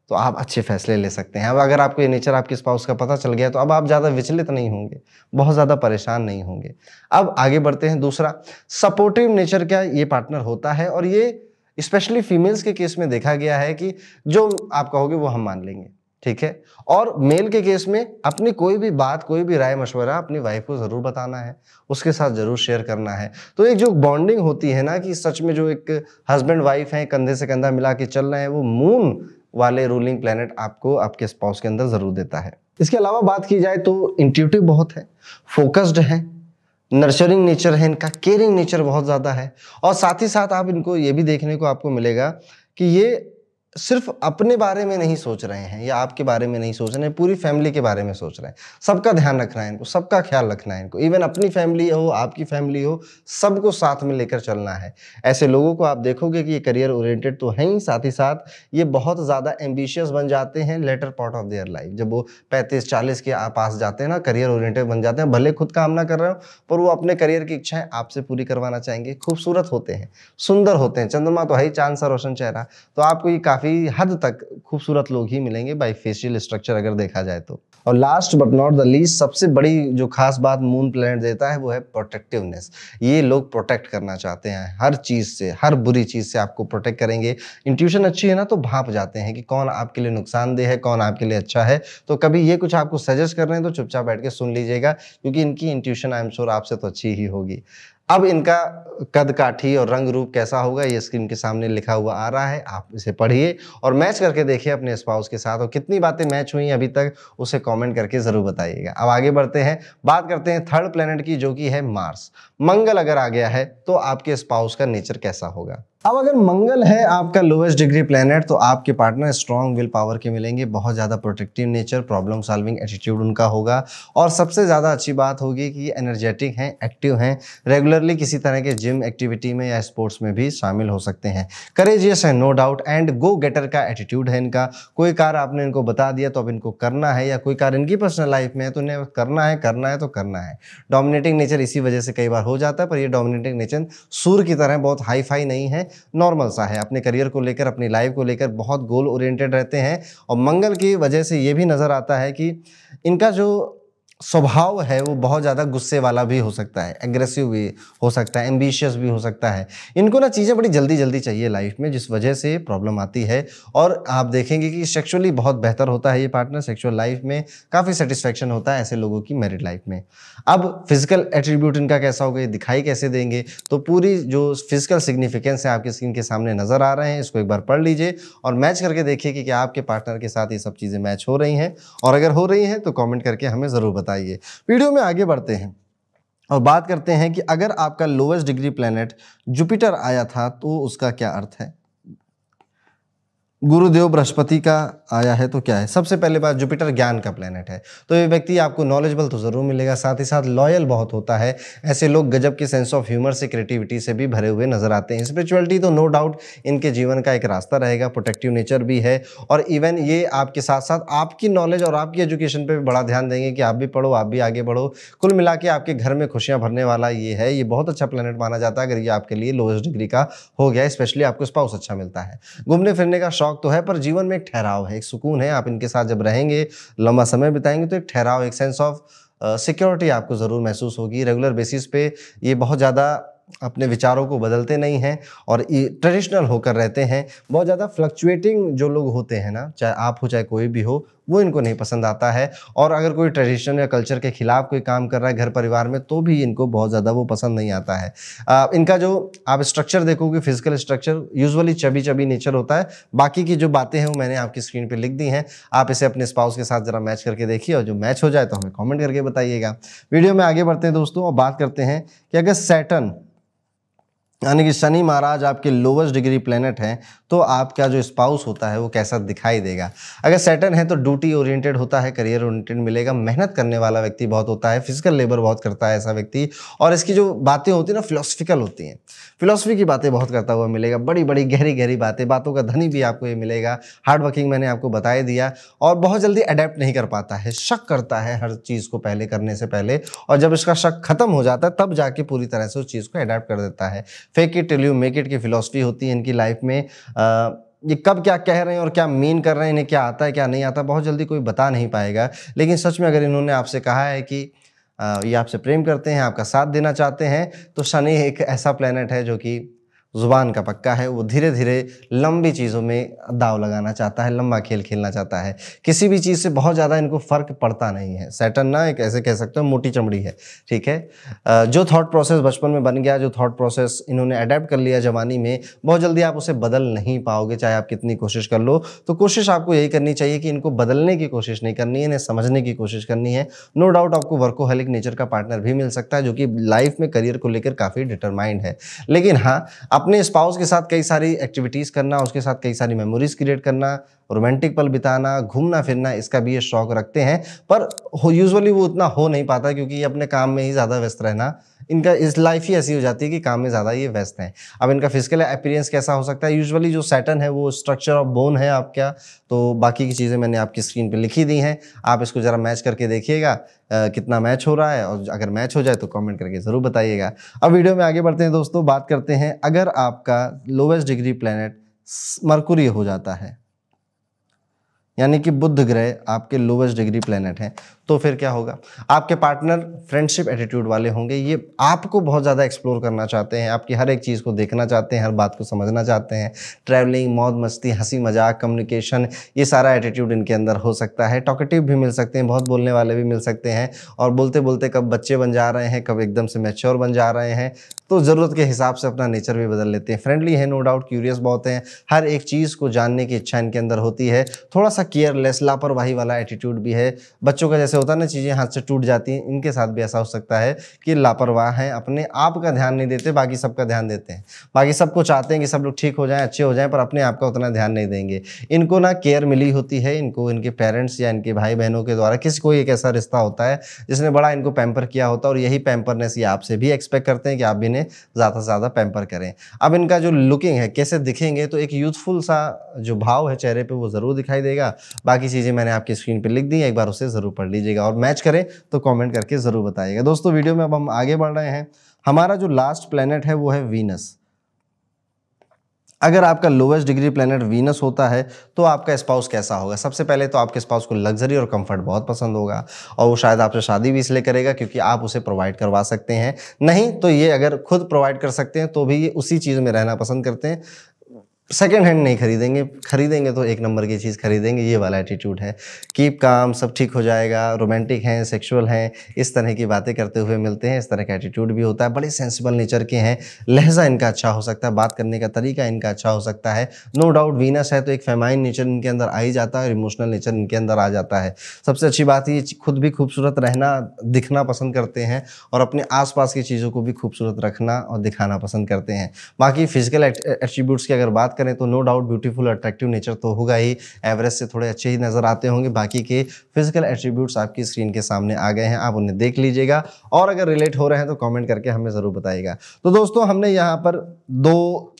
तो आप अच्छे फैसले ले सकते हैं अब अगर आपको ये नेचर आपके स्पाउस का पता चल गया तो अब आप ज़्यादा विचलित नहीं होंगे बहुत ज़्यादा परेशान नहीं होंगे अब आगे बढ़ते हैं दूसरा सपोर्टिव नेचर का ये पार्टनर होता है और ये स्पेशली फीमेल्स के केस में देखा गया है कि जो आप कहोगे वो हम मान लेंगे ठीक है और मेल के केस में अपनी कोई भी बात कोई भी राय मशवरा अपनी वाइफ को ज़रूर बताना है उसके साथ ज़रूर शेयर करना है तो एक जो बॉन्डिंग होती है ना कि सच में जो एक हस्बैंड वाइफ हैं कंधे से कंधा मिला के चल रहे हैं वो मून वाले रूलिंग प्लेनेट आपको आपके स्पाउस के अंदर ज़रूर देता है इसके अलावा बात की जाए तो इंट्यूटिव बहुत है फोकस्ड है नर्चरिंग नेचर है इनका केयरिंग नेचर बहुत ज़्यादा है और साथ ही साथ आप इनको ये भी देखने को आपको मिलेगा कि ये सिर्फ अपने बारे में नहीं सोच रहे हैं या आपके बारे में नहीं सोच रहे हैं पूरी फैमिली के बारे में सोच रहे हैं सबका ध्यान रखना है इनको सबका ख्याल रखना है इनको इवन अपनी फैमिली हो आपकी फैमिली हो सबको साथ में लेकर चलना है ऐसे लोगों को आप देखोगे कि ये करियर ओरिएंटेड तो हैं ही साथ ही साथ ये बहुत ज़्यादा एम्बिशियस बन जाते हैं later part of their life जब वो पैंतीस चालीस के पास जाते हैं ना करियर ओरिएंटेड बन जाते हैं भले खुद काम ना कर रहे हो पर वो अपने करियर की इच्छाएं आपसे पूरी करवाना चाहेंगे खूबसूरत होते हैं सुंदर होते हैं चंद्रमा तो है ही चांद सा रोशन चेहरा तो आपको ये काफ़ी काफ़ी हद तक खूबसूरत लोग ही मिलेंगे बाई फेशियल स्ट्रक्चर अगर देखा जाए तो और last but not the least सबसे बड़ी जो खास बात मून प्लेनेट देता है वो है प्रोटेक्टिवनेस ये लोग प्रोटेक्ट करना चाहते हैं हर चीज़ से हर बुरी चीज़ से आपको प्रोटेक्ट करेंगे इंट्यूशन अच्छी है ना तो भाप जाते हैं कि कौन आपके लिए नुकसानदेह है कौन आपके लिए अच्छा है तो कभी ये कुछ आपको सजेस्ट कर रहे हैं तो चुपचाप बैठ के सुन लीजिएगा क्योंकि इनकी इंट्यूशन आई एम श्योर आपसे तो अच्छी ही होगी अब इनका कद काठी और रंग रूप कैसा होगा ये स्क्रीन के सामने लिखा हुआ आ रहा है आप इसे पढ़िए और मैच करके देखिए अपने स्पाउस के साथ और कितनी बातें मैच हुई अभी तक उसे कमेंट करके ज़रूर बताइएगा अब आगे बढ़ते हैं बात करते हैं थर्ड प्लेनेट की जो कि है मार्स मंगल अगर आ गया है तो आपके स्पाउस का नेचर कैसा होगा अब अगर मंगल है आपका लोवेस्ट डिग्री प्लेनेट तो आपके पार्टनर स्ट्रॉन्ग विल पावर के मिलेंगे बहुत ज़्यादा protective nature problem solving attitude उनका होगा और सबसे ज़्यादा अच्छी बात होगी कि एनर्जेटिक हैं एक्टिव हैं रेगुलरली किसी तरह के जिम एक्टिविटी में या स्पोर्ट्स में भी शामिल हो सकते हैं करेजियस है no doubt and go getter का एटीट्यूड है इनका कोई कार आपने इनको बता दिया तो अब इनको करना है या कोई कार इनकी पर्सनल लाइफ में है तो इन्हें करना है करना है तो करना है डोमिनेटिंग नेचर इसी वजह से कई बार हो जाता है पर यह डोमिनेटिंग नेचर सूर्य की तरह बहुत हाई फाई नहीं है नॉर्मल सा है अपने करियर को लेकर अपनी लाइफ को लेकर बहुत गोल ओरिएंटेड रहते हैं और मंगल की वजह से ये भी नज़र आता है कि इनका जो स्वभाव है वो बहुत ज़्यादा गुस्से वाला भी हो सकता है एग्रेसिव भी हो सकता है एम्बिशियस भी हो सकता है इनको ना चीज़ें बड़ी जल्दी जल्दी चाहिए लाइफ में जिस वजह से प्रॉब्लम आती है और आप देखेंगे कि सेक्सुअली बहुत बेहतर होता है ये पार्टनर सेक्सुअल लाइफ में काफ़ी सेटिस्फेक्शन होता है ऐसे लोगों की मैरिड लाइफ में अब फिजिकल एट्रीब्यूट इनका कैसा होगा ये दिखाई कैसे देंगे तो पूरी जो फिजिकल सिग्निफिकेंस है आपकी स्किन के सामने नज़र आ रहे हैं इसको एक बार पढ़ लीजिए और मैच करके देखिए कि क्या आपके पार्टनर के साथ ये सब चीज़ें मैच हो रही हैं और अगर हो रही हैं तो कॉमेंट करके हमें ज़रूर बताएं बताइए वीडियो में आगे बढ़ते हैं और बात करते हैं कि अगर आपका लोवेस्ट डिग्री प्लैनेट जुपिटर आया था तो उसका क्या अर्थ है गुरुदेव बृहस्पति का आया है तो क्या है सबसे पहले बात जुपिटर ज्ञान का प्लेनेट है तो ये व्यक्ति आपको नॉलेजबल तो ज़रूर मिलेगा साथ ही साथ लॉयल बहुत होता है ऐसे लोग गजब के सेंस ऑफ ह्यूमर से क्रिएटिविटी से भी भरे हुए नजर आते हैं स्पिरिचुअलिटी तो नो डाउट इनके जीवन का एक रास्ता रहेगा प्रोटेक्टिव नेचर भी है और इवन ये आपके साथ साथ आपकी नॉलेज और आपकी एजुकेशन पर भी बड़ा ध्यान देंगे कि आप भी पढ़ो आप भी आगे बढ़ो कुल मिला के आपके घर में खुशियाँ भरने वाला ये है ये बहुत अच्छा प्लानट माना जाता है अगर ये आपके लिए लोएस्ट डिग्री का हो गया स्पेशली आपको स्पाउस अच्छा मिलता है घूमने फिरने का शौक शौक तो है पर जीवन में एक ठहराव है एक सुकून है आप इनके साथ जब रहेंगे लंबा समय बिताएंगे तो एक ठहराव एक सेंस ऑफ सिक्योरिटी आपको ज़रूर महसूस होगी रेगुलर बेसिस पे ये बहुत ज़्यादा अपने विचारों को बदलते नहीं हैं और ट्रेडिशनल होकर रहते हैं बहुत ज़्यादा फ्लक्चुएटिंग जो लोग होते हैं ना चाहे आप हो चाहे कोई भी हो वो इनको नहीं पसंद आता है और अगर कोई ट्रेडिशन या कल्चर के खिलाफ कोई काम कर रहा है घर परिवार में तो भी इनको बहुत ज़्यादा वो पसंद नहीं आता है आ, इनका जो आप स्ट्रक्चर देखोगे physical structure usually chubby chubby nature होता है बाकी की जो बातें हैं वो मैंने आपकी स्क्रीन पर लिख दी हैं आप इसे अपने स्पाउस के साथ ज़रा मैच करके देखिए और जो मैच हो जाए तो हमें कॉमेंट करके बताइएगा वीडियो में आगे बढ़ते हैं दोस्तों और बात करते हैं कि अगर सैटन यानी कि शनि महाराज आपके लोवेस्ट डिग्री प्लेनेट हैं तो आपका जो स्पाउस होता है वो कैसा दिखाई देगा अगर सेटन है तो ड्यूटी ओरिएंटेड होता है करियर ओरिएंटेड मिलेगा मेहनत करने वाला व्यक्ति बहुत होता है फिजिकल लेबर बहुत करता है ऐसा व्यक्ति और इसकी जो बातें होती हैं ना फिलोसफिकल होती हैं फिलोसफी की बातें बहुत करता हुआ मिलेगा बड़ी बड़ी गहरी गहरी बातें बातों का धनी भी आपको ये मिलेगा हार्ड वर्किंग मैंने आपको बताया दिया और बहुत जल्दी अडेप्ट नहीं कर पाता है शक करता है हर चीज़ को पहले करने से पहले और जब इसका शक खत्म हो जाता है तब जाके पूरी तरह से उस चीज़ को अडेप्ट कर देता है fake it till you make it की फ़िलोसफी होती है इनकी लाइफ में आ, ये कब क्या कह रहे हैं और क्या मीन कर रहे हैं इन्हें क्या आता है क्या नहीं आता बहुत जल्दी कोई बता नहीं पाएगा लेकिन सच में अगर इन्होंने आपसे कहा है कि ये आपसे प्रेम करते हैं आपका साथ देना चाहते हैं तो शनि एक ऐसा प्लानट है जो कि ज़ुबान का पक्का है वो धीरे धीरे लंबी चीज़ों में दाव लगाना चाहता है लंबा खेल खेलना चाहता है किसी भी चीज़ से बहुत ज़्यादा इनको फ़र्क पड़ता नहीं है सैटन ना एक ऐसे कह सकते हो मोटी चमड़ी है ठीक है जो थॉट प्रोसेस बचपन में बन गया जो थॉट प्रोसेस इन्होंने अडेप्ट कर लिया जवानी में बहुत जल्दी आप उसे बदल नहीं पाओगे चाहे आप कितनी कोशिश कर लो तो कोशिश आपको यही करनी चाहिए कि इनको बदलने की कोशिश नहीं करनी है इन्हें समझने की कोशिश करनी है नो डाउट आपको वर्कोहलिक नेचर का पार्टनर भी मिल सकता है जो कि लाइफ में करियर को लेकर काफ़ी डिटरमाइंड है लेकिन हाँ आप अपने स्पाउस के साथ कई सारी एक्टिविटीज़ करना उसके साथ कई सारी मेमोरीज़ क्रिएट करना रोमांटिक पल बिताना घूमना फिरना इसका भी ये शौक रखते हैं पर यूजुअली वो उतना हो नहीं पाता क्योंकि ये अपने काम में ही ज़्यादा व्यस्त रहना इनका इस लाइफ ही ऐसी हो जाती है कि काम में ज़्यादा ये व्यस्त हैं अब इनका फिजिकल अपीरेंस कैसा हो सकता है यूजुअली जो सैटन है वो स्ट्रक्चर ऑफ बोन है आपका तो बाकी की चीज़ें मैंने आपकी स्क्रीन पर लिखी दी हैं आप इसको ज़रा मैच करके देखिएगा कितना मैच हो रहा है और अगर मैच हो जाए तो कमेंट करके ज़रूर बताइएगा अब वीडियो में आगे बढ़ते हैं दोस्तों बात करते हैं अगर आपका लोवेस्ट डिग्री प्लानट मरकुरी हो जाता है यानी कि बुध ग्रह आपके लोवेस्ट डिग्री प्लानट हैं तो फिर क्या होगा आपके पार्टनर फ्रेंडशिप एटीट्यूड वाले होंगे ये आपको बहुत ज़्यादा एक्सप्लोर करना चाहते हैं आपकी हर एक चीज़ को देखना चाहते हैं हर बात को समझना चाहते हैं ट्रैवलिंग मौज मस्ती हंसी मजाक कम्युनिकेशन ये सारा एटीट्यूड इनके अंदर हो सकता है टॉकेटिव भी मिल सकते हैं बहुत बोलने वाले भी मिल सकते हैं और बोलते बोलते कब बच्चे बन जा रहे हैं कब एकदम से मैच्योर बन जा रहे हैं तो ज़रूरत के हिसाब से अपना नेचर भी बदल लेते हैं फ्रेंडली है नो डाउट क्यूरियस बहुत हैं हर एक चीज़ को जानने की इच्छा इनके अंदर होती है थोड़ा सा केयरलेस लापरवाही वाला एटीट्यूड भी है बच्चों का जैसे जैसे होता है ना चीज़ें हाथ से टूट जाती हैं इनके साथ भी ऐसा हो सकता है कि लापरवाह हैं अपने आप का ध्यान नहीं देते बाकी सबका ध्यान देते हैं बाकी सबको चाहते हैं कि सब लोग ठीक हो जाएं अच्छे हो जाएं पर अपने आप का उतना ध्यान नहीं देंगे इनको ना केयर मिली होती है इनको इनके पेरेंट्स या इनके भाई बहनों के द्वारा किसी कोई एक ऐसा रिश्ता होता है जिसने बड़ा इनको पैम्पर किया होता है और यही पैम्परनेस ये आपसे भी एक्सपेक्ट करते हैं कि आप भी इन्हें ज़्यादा से ज़्यादा पैम्पर करें अब इनका जो लुकिंग है कैसे दिखेंगे तो एक यूथफुल सा जो भाव है चेहरे पर वो ज़रूर दिखाई देगा बाकी चीज़ें मैंने आपकी स्क्रीन पर लिख दी एक बार उसे ज़रूर पढ़ लीजिए कीजिएगा और मैच करें तो कॉमेंट करके ज़रूर बताइएगा दोस्तों वीडियो में अब हम आगे बढ़ रहे हैं हमारा जो लास्ट प्लानट है वो है वीनस अगर आपका लोवेस्ट डिग्री प्लानट वीनस होता है तो आपका स्पाउस कैसा होगा सबसे पहले तो आपके स्पाउस को लग्जरी और कंफर्ट बहुत पसंद होगा और वो शायद आपसे शादी भी इसलिए करेगा क्योंकि आप उसे प्रोवाइड करवा सकते हैं नहीं तो ये अगर खुद प्रोवाइड कर सकते हैं तो भी ये उसी चीज़ में रहना पसंद करते हैं सेकेंड हैंड नहीं खरीदेंगे खरीदेंगे तो एक नंबर की चीज़ खरीदेंगे ये वाला एटीट्यूड है कि काम सब ठीक हो जाएगा रोमांटिक हैं सेक्सुअल हैं इस तरह की बातें करते हुए मिलते हैं इस तरह का एटीट्यूड भी होता है बड़े सेंसिबल नेचर के हैं लहजा इनका अच्छा हो सकता है बात करने का तरीका इनका अच्छा हो सकता है नो डाउट वीनस है तो एक फेमाइन नेचर इनके अंदर आ ही जाता है और इमोशनल नेचर इनके अंदर आ जाता है सबसे अच्छी बात ये खुद भी खूबसूरत रहना दिखना पसंद करते हैं और अपने आसपास की चीज़ों को भी खूबसूरत रखना और दिखाना पसंद करते हैं बाकी फिजिकल एट्रीब्यूट्स की अगर बात करें तो no doubt beautiful attractive nature तो होगा ही एवरेज से थोड़े अच्छे ही नज़र आते होंगे बाकी के फिजिकल एट्रीब्यूट्स आपकी स्क्रीन के सामने आ गए हैं आप उन्हें देख लीजिएगा और अगर रिलेट हो रहे हैं तो कॉमेंट करके हमें ज़रूर बताइएगा तो दोस्तों हमने यहाँ पर दो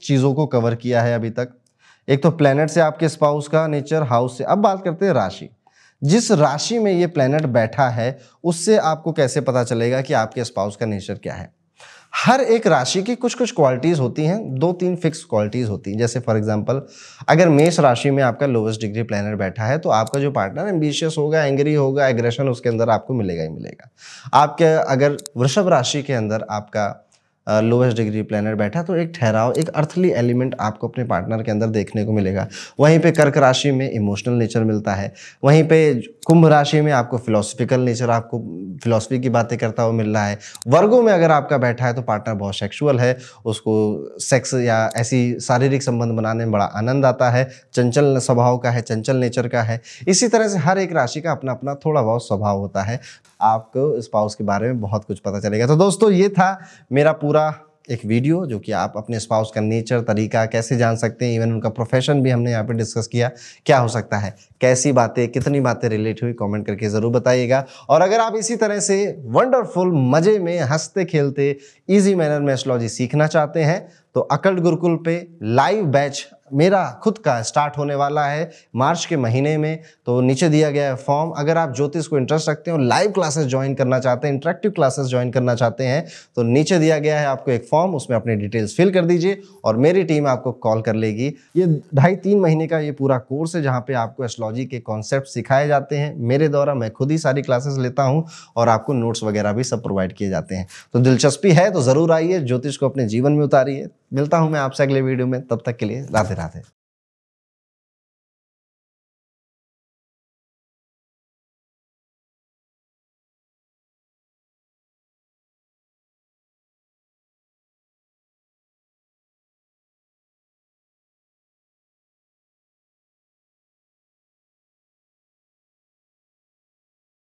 चीज़ों को कवर किया है अभी तक एक तो प्लैनेट से आपके स्पाउस का नेचर हाउस से अब बात करते हैं राशि जिस राशि में ये प्लैनेट बैठा है उससे आपको कैसे पता चलेगा कि आपके स्पाउस का नेचर क्या है हर एक राशि की कुछ कुछ क्वालिटीज़ होती हैं दो तीन फिक्स क्वालिटीज़ होती हैं जैसे फॉर एग्जांपल अगर मेष राशि में आपका लोवेस्ट डिग्री प्लानर बैठा है तो आपका जो पार्टनर एम्बिशियस होगा एंग्री होगा एग्रेशन उसके अंदर आपको मिलेगा ही मिलेगा आपके अगर वृषभ राशि के अंदर आपका लोवेस्ट डिग्री प्लैनेट बैठा तो एक ठहराव एक अर्थली एलिमेंट आपको अपने पार्टनर के अंदर देखने को मिलेगा वहीं पे कर्क राशि में इमोशनल नेचर मिलता है वहीं पे कुंभ राशि में आपको फिलोसफिकल नेचर आपको फिलोसफी की बातें करता हुआ मिल रहा है वर्गों में अगर आपका बैठा है तो पार्टनर बहुत सेक्सुअल है उसको सेक्स या ऐसी शारीरिक संबंध बनाने में बड़ा आनंद आता है चंचल स्वभाव का है चंचल नेचर का है इसी तरह से हर एक राशि का अपना अपना थोड़ा बहुत स्वभाव होता है आपको स्पाउस के बारे में बहुत कुछ पता चलेगा तो दोस्तों ये था मेरा पूरा पूरा एक वीडियो जो कि आप अपने स्पाउस का नेचर तरीका कैसे जान सकते हैं इवन उनका प्रोफेशन भी हमने यहाँ पे डिस्कस किया क्या हो सकता है कैसी बातें कितनी बातें रिलेट हुई कमेंट करके ज़रूर बताइएगा और अगर आप इसी तरह से वंडरफुल मज़े में हंसते खेलते इजी मैनर में एस्ट्रोलॉजी सीखना चाहते हैं तो अकल्ट गुरुकुल पे लाइव बैच मेरा खुद का स्टार्ट होने वाला है मार्च के महीने में तो नीचे दिया गया है फॉर्म अगर आप ज्योतिष को इंटरेस्ट रखते हो लाइव क्लासेस ज्वाइन करना चाहते हैं इंटरेक्टिव क्लासेस ज्वाइन करना चाहते हैं तो नीचे दिया गया है आपको एक फॉर्म उसमें अपनी डिटेल्स फिल कर दीजिए और मेरी टीम आपको कॉल कर लेगी ये ढाई तीन महीने का ये पूरा कोर्स है जहाँ पर आपको एस्ट्रोलॉजी के कॉन्सेप्ट सिखाए जाते हैं मेरे द्वारा मैं खुद ही सारी क्लासेस लेता हूँ और आपको नोट्स वगैरह भी सब प्रोवाइड किए जाते हैं तो दिलचस्पी है तो ज़रूर आइए ज्योतिष को अपने जीवन में उतारिए मिलता हूँ मैं आपसे अगले वीडियो में तब तक के लिए राधे राधे